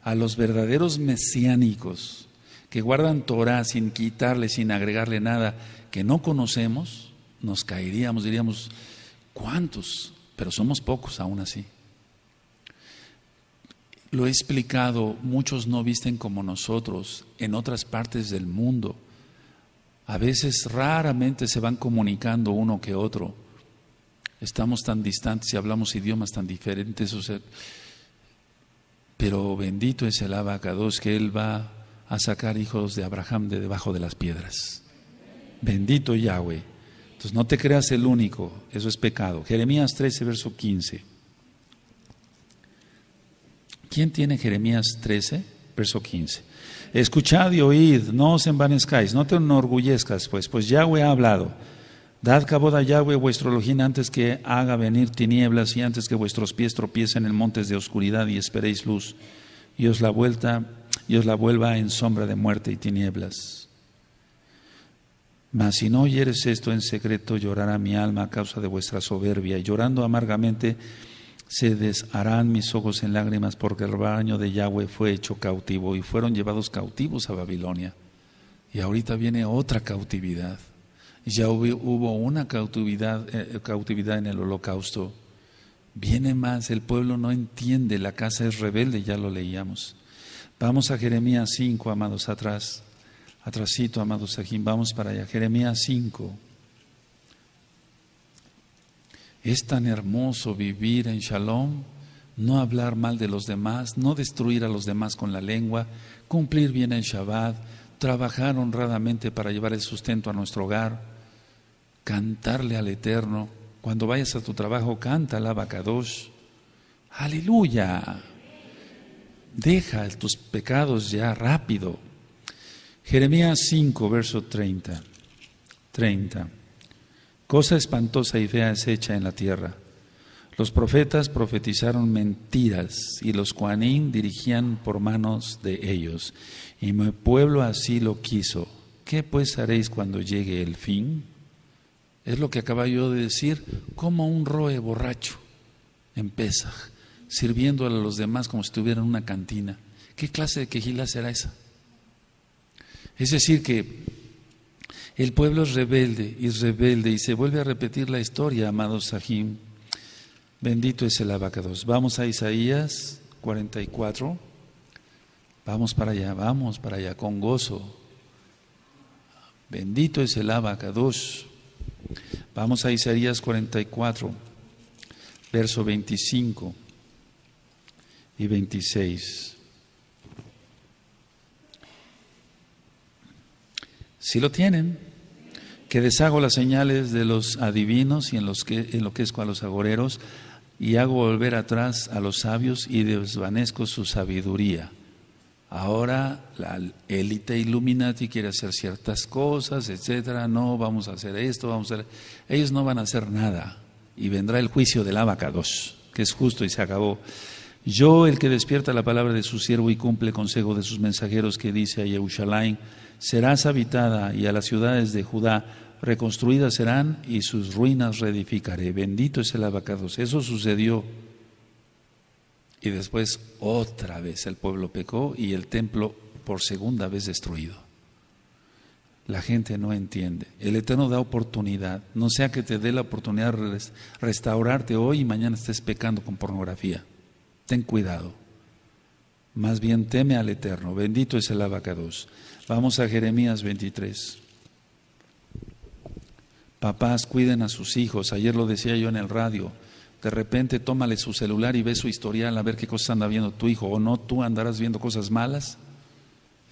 a los verdaderos mesiánicos que guardan Torah sin quitarle, sin agregarle nada, que no conocemos, nos caeríamos, diríamos, ¿cuántos? Pero somos pocos aún así. Lo he explicado, muchos no visten como nosotros en otras partes del mundo a veces raramente se van comunicando uno que otro. Estamos tan distantes y hablamos idiomas tan diferentes. pero bendito es el abacados que él va a sacar hijos de Abraham de debajo de las piedras. Bendito Yahweh. Entonces no te creas el único, eso es pecado. Jeremías 13, verso 15. ¿Quién tiene Jeremías 13, verso 15? escuchad y oíd, no os envanezcáis, no te enorgullezcas, pues, pues Yahweh ha hablado. Dad cabo a Yahweh vuestro Elohim antes que haga venir tinieblas y antes que vuestros pies tropiecen en montes de oscuridad y esperéis luz y os la vuelta y os la vuelva en sombra de muerte y tinieblas. Mas si no oyeres esto en secreto, llorará mi alma a causa de vuestra soberbia y llorando amargamente se desharán mis ojos en lágrimas porque el rebaño de Yahweh fue hecho cautivo y fueron llevados cautivos a Babilonia. Y ahorita viene otra cautividad. Ya hubo una cautividad, eh, eh, cautividad en el holocausto. Viene más, el pueblo no entiende, la casa es rebelde, ya lo leíamos. Vamos a Jeremías 5, amados, atrás, atrásito, amados, aquí, vamos para allá. Jeremías 5. Es tan hermoso vivir en shalom, no hablar mal de los demás, no destruir a los demás con la lengua, cumplir bien en Shabbat, trabajar honradamente para llevar el sustento a nuestro hogar, cantarle al Eterno. Cuando vayas a tu trabajo, canta la Bacadosh. Aleluya. Deja tus pecados ya rápido. Jeremías 5, verso 30. 30. Cosa espantosa y fea es hecha en la tierra. Los profetas profetizaron mentiras y los cuanín dirigían por manos de ellos. Y mi pueblo así lo quiso. ¿Qué pues haréis cuando llegue el fin? Es lo que acaba yo de decir, como un roe borracho en Pesaj, sirviendo a los demás como si estuviera en una cantina. ¿Qué clase de quejila será esa? Es decir, que el pueblo es rebelde y rebelde y se vuelve a repetir la historia, amados Sahim. Bendito es el abacados. Vamos a Isaías 44. Vamos para allá, vamos para allá con gozo. Bendito es el abacados. Vamos a Isaías 44, verso 25 y 26. Si lo tienen que deshago las señales de los adivinos y en los que enloquezco a los agoreros y hago volver atrás a los sabios y desvanezco su sabiduría. Ahora la élite Illuminati quiere hacer ciertas cosas, etcétera. No, vamos a hacer esto, vamos a hacer. Ellos no van a hacer nada y vendrá el juicio del Abacados, que es justo y se acabó. Yo, el que despierta la palabra de su siervo y cumple consejo de sus mensajeros que dice a Jerusalén, serás habitada y a las ciudades de Judá reconstruidas serán y sus ruinas reedificaré. Bendito es el abacados. Eso sucedió. Y después otra vez el pueblo pecó y el templo por segunda vez destruido. La gente no entiende. El Eterno da oportunidad. No sea que te dé la oportunidad de restaurarte hoy y mañana estés pecando con pornografía ten cuidado. Más bien teme al Eterno. Bendito es el abacados. Vamos a Jeremías 23. Papás, cuiden a sus hijos. Ayer lo decía yo en el radio. De repente tómale su celular y ve su historial a ver qué cosas anda viendo tu hijo. O no, tú andarás viendo cosas malas.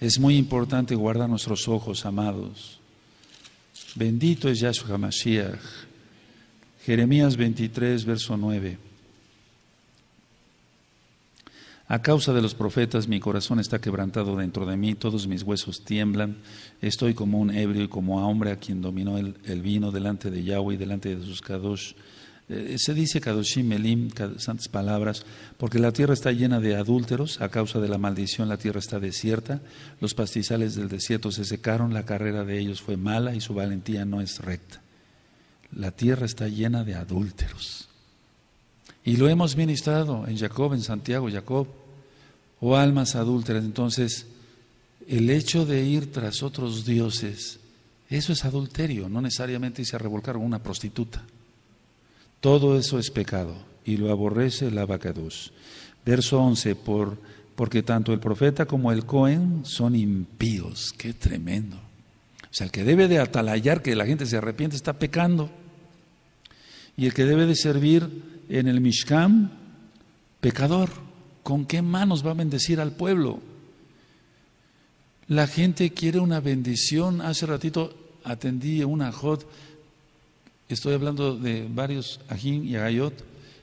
Es muy importante guardar nuestros ojos, amados. Bendito es Yahshua Mashiach. Jeremías 23, verso 9. A causa de los profetas mi corazón está quebrantado dentro de mí, todos mis huesos tiemblan, estoy como un ebrio y como a hombre a quien dominó el, vino delante de Yahweh y delante de sus kadosh. Eh, se dice kadoshim elim, santas palabras, porque la tierra está llena de adúlteros, a causa de la maldición la tierra está desierta, los pastizales del desierto se secaron, la carrera de ellos fue mala y su valentía no es recta. La tierra está llena de adúlteros. Y lo hemos ministrado en Jacob, en Santiago, Jacob o almas adúlteras. Entonces, el hecho de ir tras otros dioses, eso es adulterio, no necesariamente irse a revolcar con una prostituta. Todo eso es pecado y lo aborrece la vacaduz Verso 11, por, porque tanto el profeta como el Cohen son impíos. Qué tremendo. O sea, el que debe de atalayar que la gente se arrepiente está pecando. Y el que debe de servir en el mishkam, pecador. ¿Con qué manos va a bendecir al pueblo? La gente quiere una bendición. Hace ratito atendí una jod, estoy hablando de varios ajín y agayot,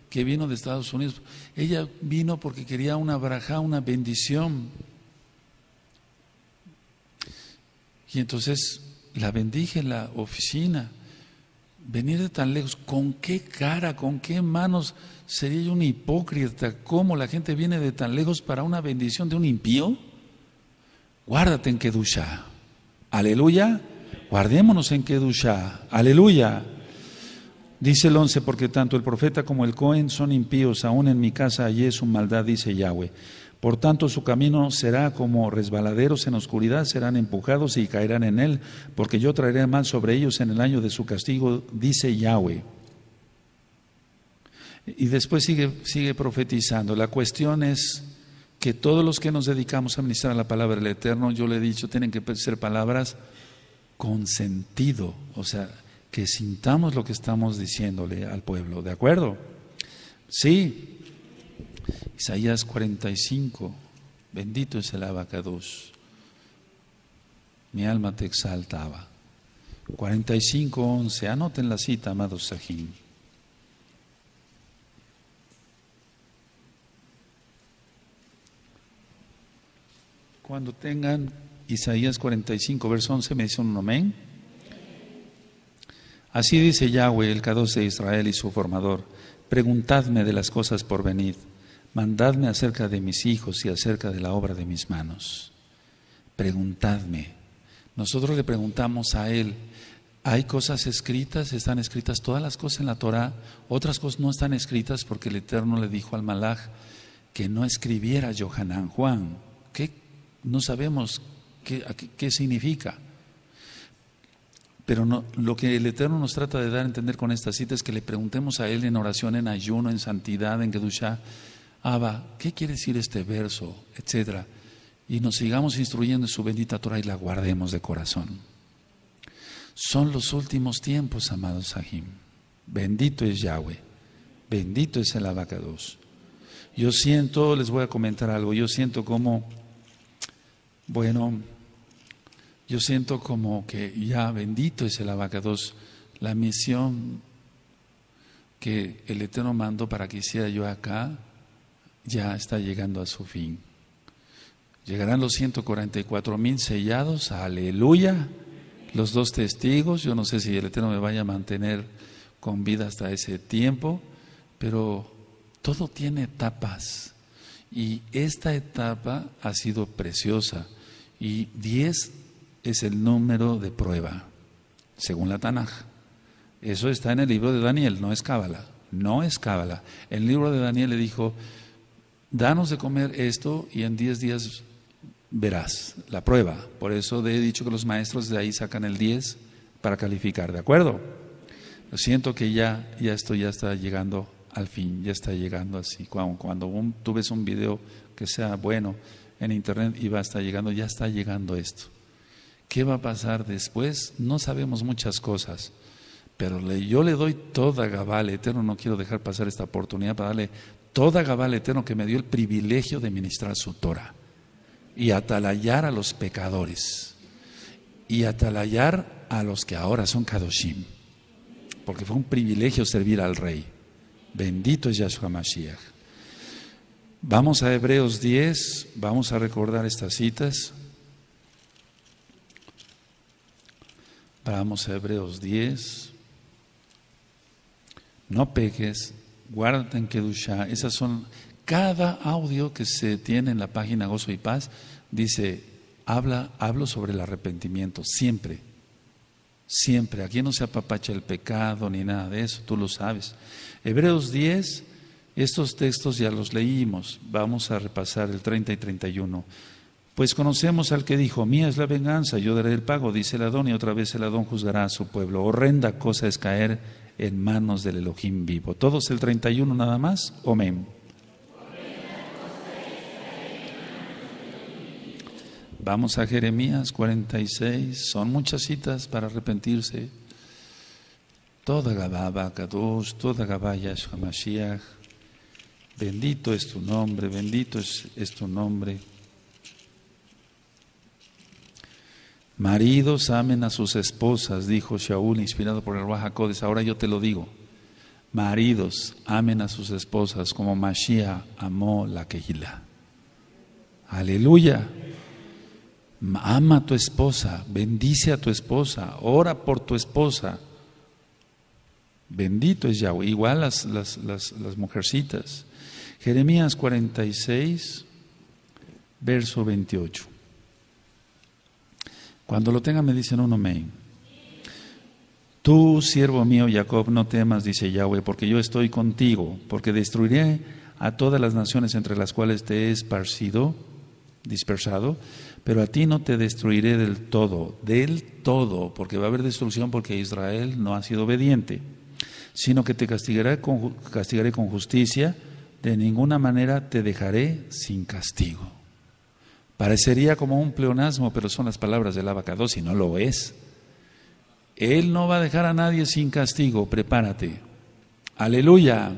que vino de Estados Unidos. Ella vino porque quería una braja, una bendición. Y entonces la bendije en la oficina. Venir de tan lejos, ¿con qué cara, con qué manos? sería yo un hipócrita. ¿Cómo la gente viene de tan lejos para una bendición de un impío? Guárdate en ducha. Aleluya. Guardémonos en Kedusha. Aleluya. Dice el 11, porque tanto el profeta como el Cohen son impíos, aún en mi casa es su maldad, dice Yahweh. Por tanto, su camino será como resbaladeros en oscuridad, serán empujados y caerán en él, porque yo traeré mal sobre ellos en el año de su castigo, dice Yahweh. Y después sigue, sigue profetizando. La cuestión es que todos los que nos dedicamos a ministrar la palabra del Eterno, yo le he dicho, tienen que ser palabras con sentido, o sea, que sintamos lo que estamos diciéndole al pueblo, ¿de acuerdo? Sí. Isaías 45, bendito es el abacados. Mi alma te exaltaba. 45, 11, anoten la cita, amados Sajín. Cuando tengan Isaías 45, verso 11, me dicen un amén. Así dice Yahweh, el Cados de Israel y su formador: Preguntadme de las cosas por venir, mandadme acerca de mis hijos y acerca de la obra de mis manos. Preguntadme. Nosotros le preguntamos a Él, hay cosas escritas, están escritas todas las cosas en la Torah otras cosas no están escritas porque el Eterno le dijo al malach que no escribiera Johanán Juan no sabemos qué, qué significa. Pero no, lo que el Eterno nos trata de dar a entender con esta cita es que le preguntemos a Él en oración, en ayuno, en santidad, en Gedusha. Abba, ¿qué quiere decir este verso? Etcétera. Y nos sigamos instruyendo en su bendita Torah y la guardemos de corazón. Son los últimos tiempos, amados Sahim. Bendito es Yahweh. Bendito es el Abacados. Yo siento, les voy a comentar algo, yo siento como bueno, yo siento como que ya bendito es el abacados, la misión que el Eterno mandó para que hiciera yo acá, ya está llegando a su fin. Llegarán los 144 mil sellados, aleluya. Los dos testigos, yo no sé si el Eterno me vaya a mantener con vida hasta ese tiempo, pero todo tiene etapas. Y esta etapa ha sido preciosa y 10 es el número de prueba, según la Tanaj. Eso está en el libro de Daniel, no es Cábala. No es Cábala. El libro de Daniel le dijo, danos de comer esto y en 10 días verás la prueba. Por eso he dicho que los maestros de ahí sacan el 10 para calificar, ¿de acuerdo? Lo siento que ya, ya esto ya está llegando al fin, ya está llegando así. Cuando, cuando tú ves un video que sea bueno, en internet iba va a estar llegando, ya está llegando esto. ¿Qué va a pasar después? No sabemos muchas cosas, pero yo le doy toda Gabal Eterno, no quiero dejar pasar esta oportunidad para darle toda Gabal Eterno que me dio el privilegio de ministrar su Torah y atalayar a los pecadores y atalayar a los que ahora son Kadoshim, porque fue un privilegio servir al Rey. Bendito es Yahshua Mashiach. Vamos a Hebreos 10, vamos a recordar estas citas. Vamos a Hebreos 10. No peques, guarden que ducha. Esas son, cada audio que se tiene en la página Gozo y Paz dice, habla, hablo sobre el arrepentimiento, siempre. Siempre, aquí no se apapacha el pecado ni nada de eso, tú lo sabes. Hebreos 10, estos textos ya los leímos, vamos a repasar el 30 y 31. Pues conocemos al que dijo, mía es la venganza, yo daré el pago, dice el Adón, y otra vez el Adón juzgará a su pueblo. Horrenda cosa es caer en manos del Elohim vivo. ¿Todos el 31 nada más? Amén. Vamos a Jeremías 46, son muchas citas para arrepentirse. Toda Gababa, Kadosh, toda Gabá, Yahshua Bendito es tu nombre, bendito es, tu nombre. Maridos amen a sus esposas, dijo Shaul, inspirado por el Ruajacodes Ahora yo te lo digo. Maridos amen a sus esposas como Mashiach amó la Kehila. Aleluya. Ama a tu esposa, bendice a tu esposa, ora por tu esposa. Bendito es Yahweh. Igual las mujercitas. Jeremías 46, verso 28. Cuando lo tenga me dicen un amén. Tú, siervo mío Jacob, no temas, dice Yahweh, porque yo estoy contigo, porque destruiré a todas las naciones entre las cuales te he esparcido, dispersado, pero a ti no te destruiré del todo, del todo, porque va a haber destrucción porque Israel no ha sido obediente, sino que te castigaré con, castigaré con justicia de ninguna manera te dejaré sin castigo. Parecería como un pleonasmo, pero son las palabras del abacados y no lo es. Él no va a dejar a nadie sin castigo, prepárate. Aleluya.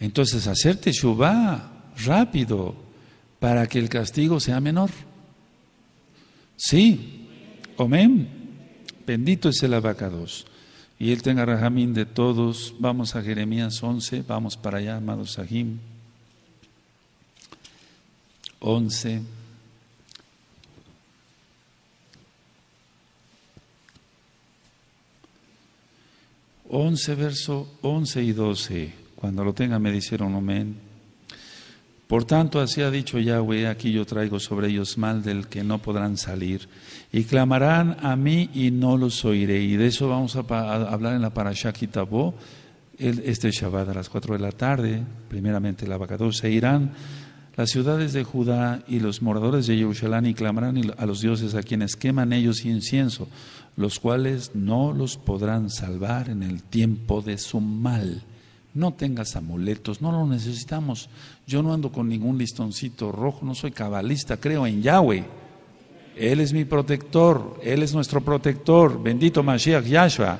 Entonces, hacerte Shubá rápido para que el castigo sea menor. Sí, amén. Bendito es el abacados y él tenga rajamín de todos. Vamos a Jeremías 11, vamos para allá, amados Sahim. 11. 11 verso 11 y 12. Cuando lo tenga me dijeron amén. Por tanto, así ha dicho Yahweh, aquí yo traigo sobre ellos mal del que no podrán salir, y clamarán a mí y no los oiré. Y de eso vamos a, hablar en la Parashah Kitabó, este Shabbat a las cuatro de la tarde, primeramente la vaca se e irán las ciudades de Judá y los moradores de Jerusalén y clamarán a los dioses a quienes queman ellos incienso, los cuales no los podrán salvar en el tiempo de su mal no tengas amuletos, no lo necesitamos. Yo no ando con ningún listoncito rojo, no soy cabalista, creo en Yahweh. Él es mi protector, Él es nuestro protector, bendito Mashiach Yahshua.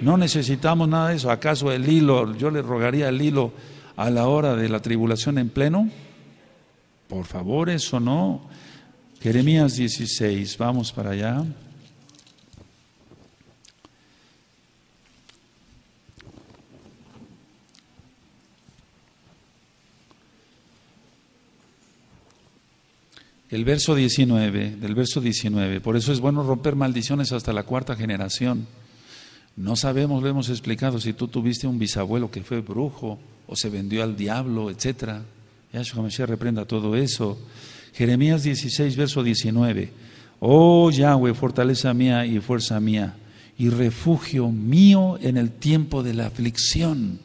No necesitamos nada de eso. ¿Acaso el hilo, yo le rogaría el hilo a la hora de la tribulación en pleno? Por favor, eso no. Jeremías 16, vamos para allá. El verso 19, del verso 19, por eso es bueno romper maldiciones hasta la cuarta generación. No sabemos, lo hemos explicado, si tú tuviste un bisabuelo que fue brujo o se vendió al diablo, etc. Yahshua Mashiach reprenda todo eso. Jeremías 16, verso 19. Oh Yahweh, fortaleza mía y fuerza mía, y refugio mío en el tiempo de la aflicción.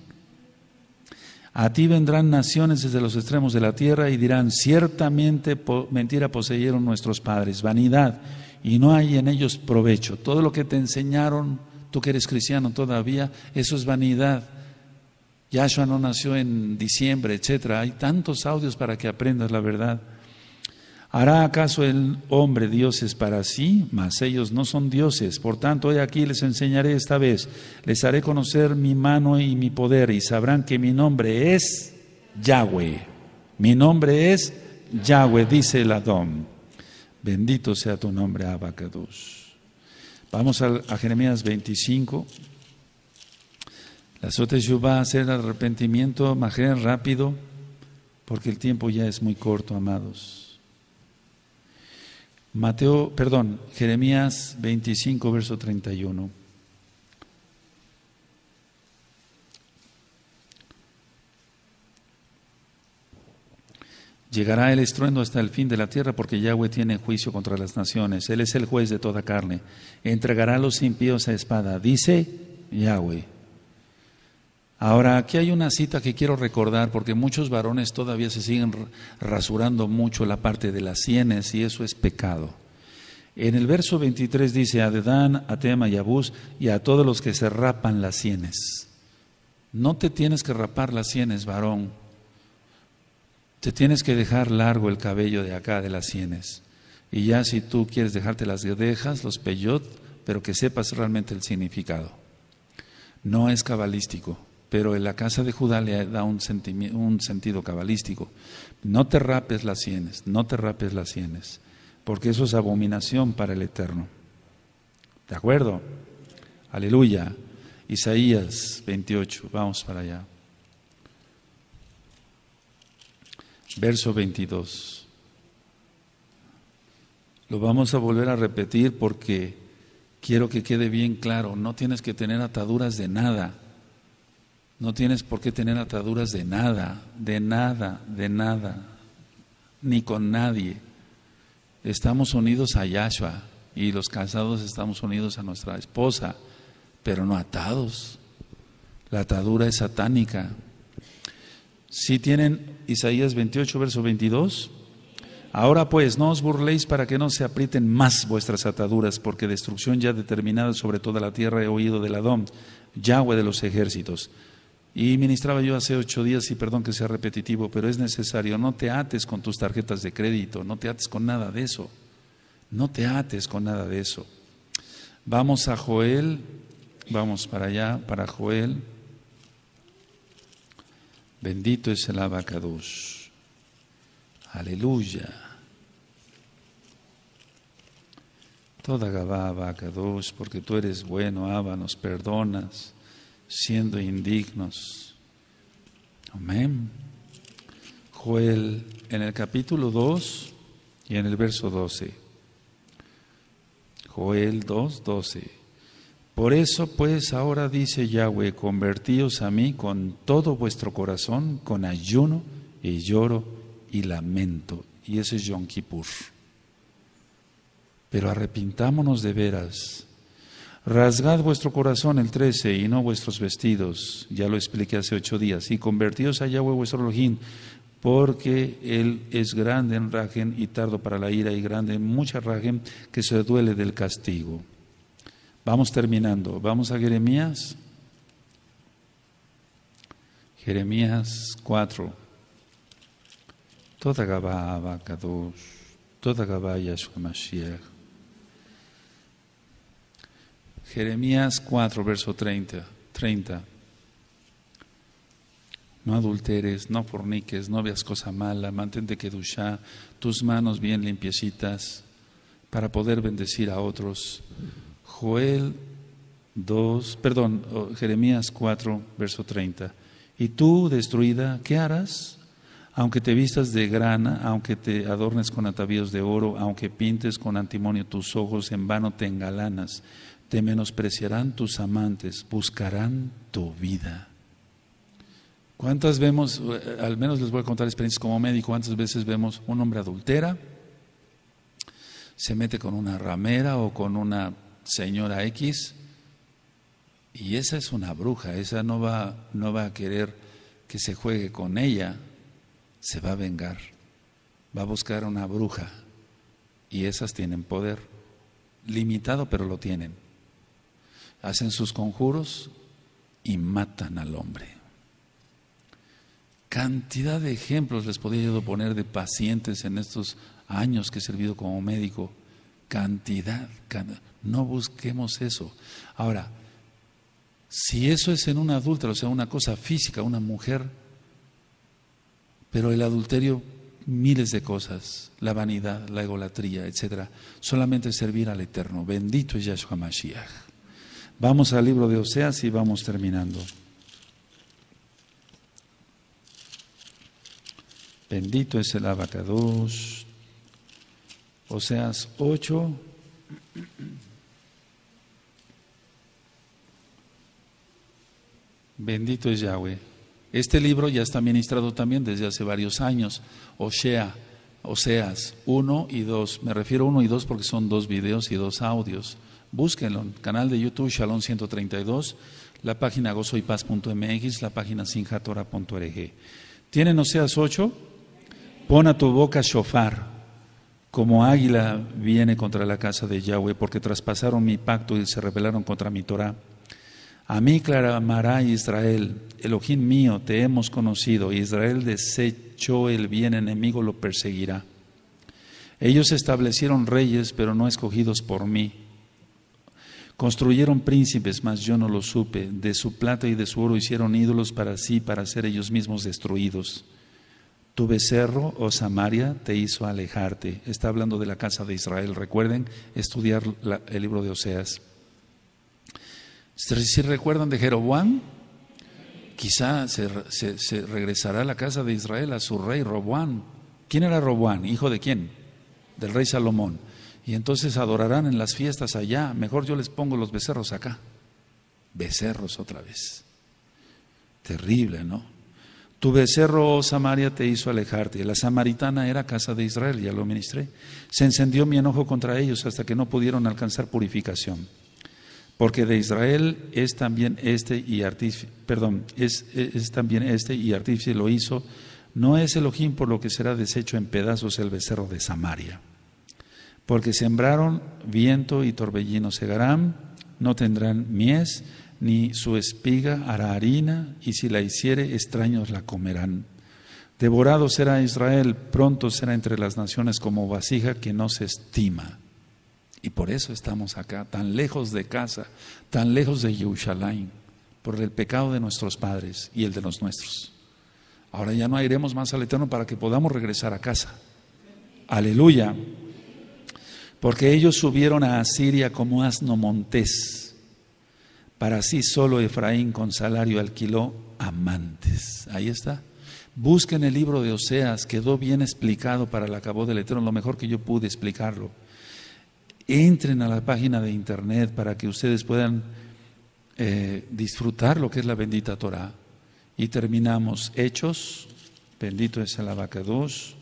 A ti vendrán naciones desde los extremos de la tierra y dirán, ciertamente mentira poseyeron nuestros padres, vanidad, y no hay en ellos provecho. Todo lo que te enseñaron, tú que eres cristiano todavía, eso es vanidad. Yahshua no nació en diciembre, etc. Hay tantos audios para que aprendas la verdad. ¿Hará acaso el hombre dioses para sí? Mas ellos no son dioses. Por tanto, hoy aquí les enseñaré esta vez. Les haré conocer mi mano y mi poder y sabrán que mi nombre es Yahweh. Mi nombre es Yahweh, dice el Adón. Bendito sea tu nombre, Abacados. Vamos a, Jeremías 25. La Soteshu va a hacer arrepentimiento, Más rápido, porque el tiempo ya es muy corto, amados. Mateo, perdón, Jeremías 25, verso 31. Llegará el estruendo hasta el fin de la tierra porque Yahweh tiene juicio contra las naciones. Él es el juez de toda carne. Entregará a los impíos a espada, dice Yahweh. Ahora, aquí hay una cita que quiero recordar porque muchos varones todavía se siguen rasurando mucho la parte de las sienes y eso es pecado. En el verso 23 dice a Dedán, a Tema y a y a todos los que se rapan las sienes. No te tienes que rapar las sienes, varón. Te tienes que dejar largo el cabello de acá de las sienes. Y ya si tú quieres dejarte las guedejas, los peyot, pero que sepas realmente el significado. No es cabalístico pero en la casa de Judá le da un, un sentido cabalístico. No te rapes las sienes, no te rapes las sienes, porque eso es abominación para el Eterno. ¿De acuerdo? Aleluya. Isaías 28, vamos para allá. Verso 22. Lo vamos a volver a repetir porque quiero que quede bien claro, no tienes que tener ataduras de nada. No tienes por qué tener ataduras de nada, de nada, de nada, ni con nadie. Estamos unidos a Yahshua y los casados estamos unidos a nuestra esposa, pero no atados. La atadura es satánica. Si tienen Isaías 28, verso 22. Ahora pues, no os burléis para que no se aprieten más vuestras ataduras, porque destrucción ya determinada sobre toda la tierra he oído del Adón, Yahweh de los ejércitos. Y ministraba yo hace ocho días, y perdón que sea repetitivo, pero es necesario, no te ates con tus tarjetas de crédito, no te ates con nada de eso, no te ates con nada de eso. Vamos a Joel, vamos para allá, para Joel. Bendito es el abacados. Aleluya. Toda Gabá abacados, porque tú eres bueno, Abba, nos perdonas siendo indignos. Amén. Joel en el capítulo 2 y en el verso 12. Joel 2, 12. Por eso pues ahora dice Yahweh, convertíos a mí con todo vuestro corazón, con ayuno y lloro y lamento. Y ese es Yom Kippur. Pero arrepintámonos de veras Rasgad vuestro corazón, el 13, y no vuestros vestidos, ya lo expliqué hace ocho días, y convertidos a Yahweh vuestro Elohim, porque Él es grande en rajen y tardo para la ira, y grande en mucha rajen que se duele del castigo. Vamos terminando, vamos a Jeremías. Jeremías 4. Toda Gabá, Abacados, toda Mashiach. Jeremías 4, verso 30. No adulteres, no forniques, no veas cosa mala, mantente ducha tus manos bien limpiecitas para poder bendecir a otros. Joel 2, perdón, oh, Jeremías 4, verso 30. Y tú, destruida, ¿qué harás? Aunque te vistas de grana, aunque te adornes con atavíos de oro, aunque pintes con antimonio tus ojos, en vano te engalanas te menospreciarán tus amantes, buscarán tu vida. ¿Cuántas vemos, eh, al menos les voy a contar experiencias como médico, cuántas veces vemos un hombre adultera, se mete con una ramera o con una señora X, y esa es una bruja, esa no va, no va a querer que se juegue con ella, se va a vengar, va a buscar una bruja, y esas tienen poder, limitado pero lo tienen hacen sus conjuros y matan al hombre. Cantidad de ejemplos les podría yo poner de pacientes en estos años que he servido como médico. Cantidad, no busquemos eso. Ahora, si eso es en un adúltero, o sea, una cosa física, una mujer, pero el adulterio, miles de cosas, la vanidad, la egolatría, etcétera, solamente servir al Eterno. Bendito es Yahshua Mashiach. Vamos al libro de Oseas y vamos terminando. Bendito es el abacados. Oseas 8. Bendito es Yahweh. Este libro ya está ministrado también desde hace varios años. Osea, Oseas 1 y 2. Me refiero a 1 y 2 porque son dos videos y dos audios. Búsquenlo, canal de YouTube Shalom 132, la página gozoypaz.mx, la página sinjatora.org. Tienen Oseas 8, pon a tu boca shofar, como águila viene contra la casa de Yahweh, porque traspasaron mi pacto y se rebelaron contra mi Torah. A mí clamará Israel, Elohim mío, te hemos conocido. Israel desechó el bien, enemigo lo perseguirá. Ellos establecieron reyes, pero no escogidos por mí. Construyeron príncipes, mas yo no lo supe. De su plata y de su oro hicieron ídolos para sí, para ser ellos mismos destruidos. Tu becerro, oh Samaria, te hizo alejarte. Está hablando de la casa de Israel. Recuerden estudiar el libro de Oseas. Si recuerdan de Jeroboam, quizá se, regresará a la casa de Israel a su rey Roboam, ¿Quién era Roboam, ¿Hijo de quién? Del rey Salomón. Y entonces adorarán en las fiestas allá. Mejor yo les pongo los becerros acá. Becerros otra vez. Terrible, ¿no? Tu becerro, oh Samaria, te hizo alejarte. La samaritana era casa de Israel, ya lo ministré. Se encendió mi enojo contra ellos hasta que no pudieron alcanzar purificación. Porque de Israel es también este y artífice, perdón, es, también este y artífice lo hizo. No es el ojín por lo que será deshecho en pedazos el becerro de Samaria porque sembraron viento y torbellino segarán, no tendrán mies, ni su espiga hará harina, y si la hiciere, extraños la comerán. Devorado será Israel, pronto será entre las naciones como vasija que no se estima. Y por eso estamos acá, tan lejos de casa, tan lejos de Yerushalayim, por el pecado de nuestros padres y el de los nuestros. Ahora ya no iremos más al Eterno para que podamos regresar a casa. Aleluya porque ellos subieron a Asiria como asno montés. Para sí solo Efraín con salario alquiló amantes. Ahí está. Busquen el libro de Oseas, quedó bien explicado para el acabó del Eterno, lo mejor que yo pude explicarlo. Entren a la página de internet para que ustedes puedan eh, disfrutar lo que es la bendita Torah. Y terminamos Hechos, bendito es el abacados.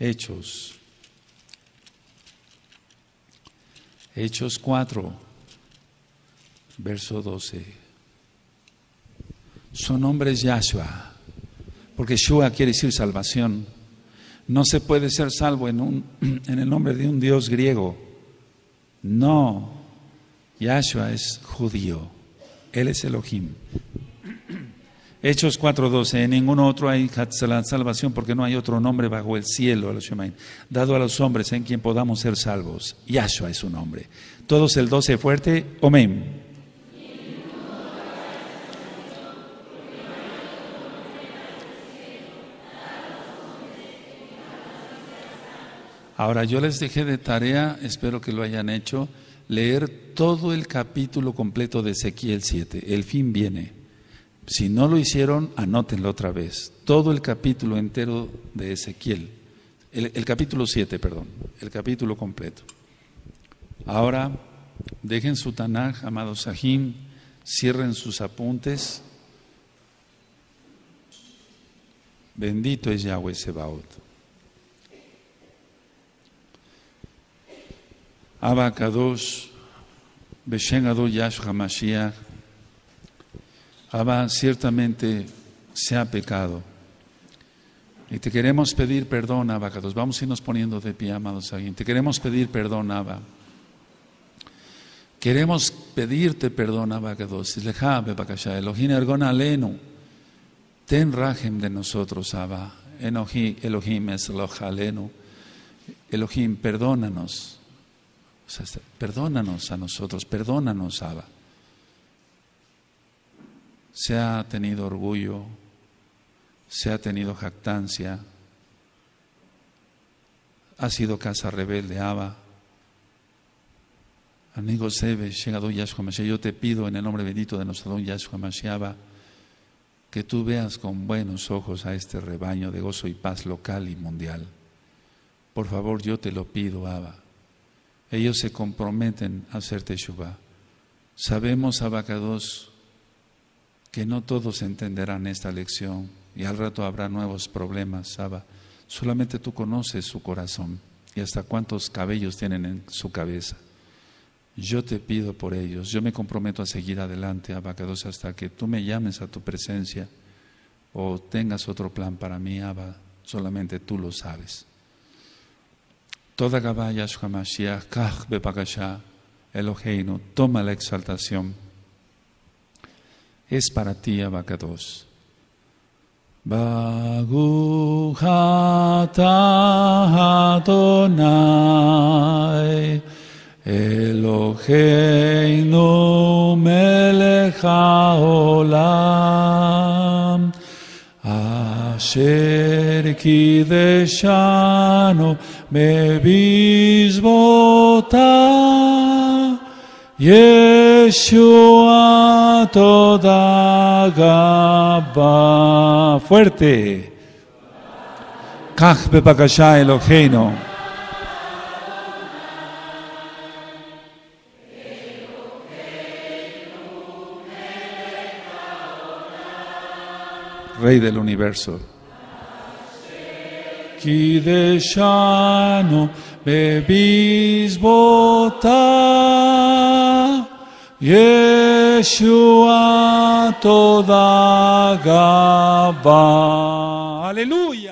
Hechos. Hechos 4, verso 12. Su nombre es Yahshua, porque Shua quiere decir salvación. No se puede ser salvo en, un, en el nombre de un Dios griego. No, Yahshua es judío, Él es Elohim, Hechos 4:12, en ningún otro hay salvación porque no hay otro nombre bajo el cielo, dado a los hombres en quien podamos ser salvos. Yahshua es su nombre. Todos el 12 fuerte, amén. Ahora yo les dejé de tarea, espero que lo hayan hecho, leer todo el capítulo completo de Ezequiel 7. El fin viene. Si no lo hicieron, anótenlo otra vez. Todo el capítulo entero de Ezequiel. El, capítulo 7, perdón. El capítulo completo. Ahora, dejen su Tanaj, amados Sahim. Cierren sus apuntes. Bendito es Yahweh Sebaot. Abacados, Beshen Yash HaMashiach. Abba, ciertamente se ha pecado. Y te queremos pedir perdón, abacados. Vamos a irnos poniendo de pie, amados alguien. Te queremos pedir perdón, Abba. Queremos pedirte perdón, abacados. Elohim Alenu. Ten rajem de nosotros, Abba. Elohim es Elohim, perdónanos. perdónanos a nosotros, perdónanos, Abba se ha tenido orgullo, se ha tenido jactancia, ha sido casa rebelde, Abba. Amigo Sebes, llegado Yahshua Mashiach, yo te pido en el nombre bendito de nuestro don Yahshua Mashiach que tú veas con buenos ojos a este rebaño de gozo y paz local y mundial. Por favor, yo te lo pido, Abba. Ellos se comprometen a hacerte Shubá. Sabemos, Abacados, que no todos entenderán esta lección y al rato habrá nuevos problemas, Abba. Solamente tú conoces su corazón y hasta cuántos cabellos tienen en su cabeza. Yo te pido por ellos, yo me comprometo a seguir adelante, Abacados, hasta que tú me llames a tu presencia o tengas otro plan para mí, Abba, solamente tú lo sabes. Toda Gabaya Mashiach, Kach Eloheinu, toma la exaltación es para ti, Abacados. no Adonai Eloheinu melech haolam Asher me visbota. Yeshua toda gaba. Fuerte. kach Pakashá elogeno, Rey del universo. Kideshano. בבזבותה ישוע תודה גבה. הללויה.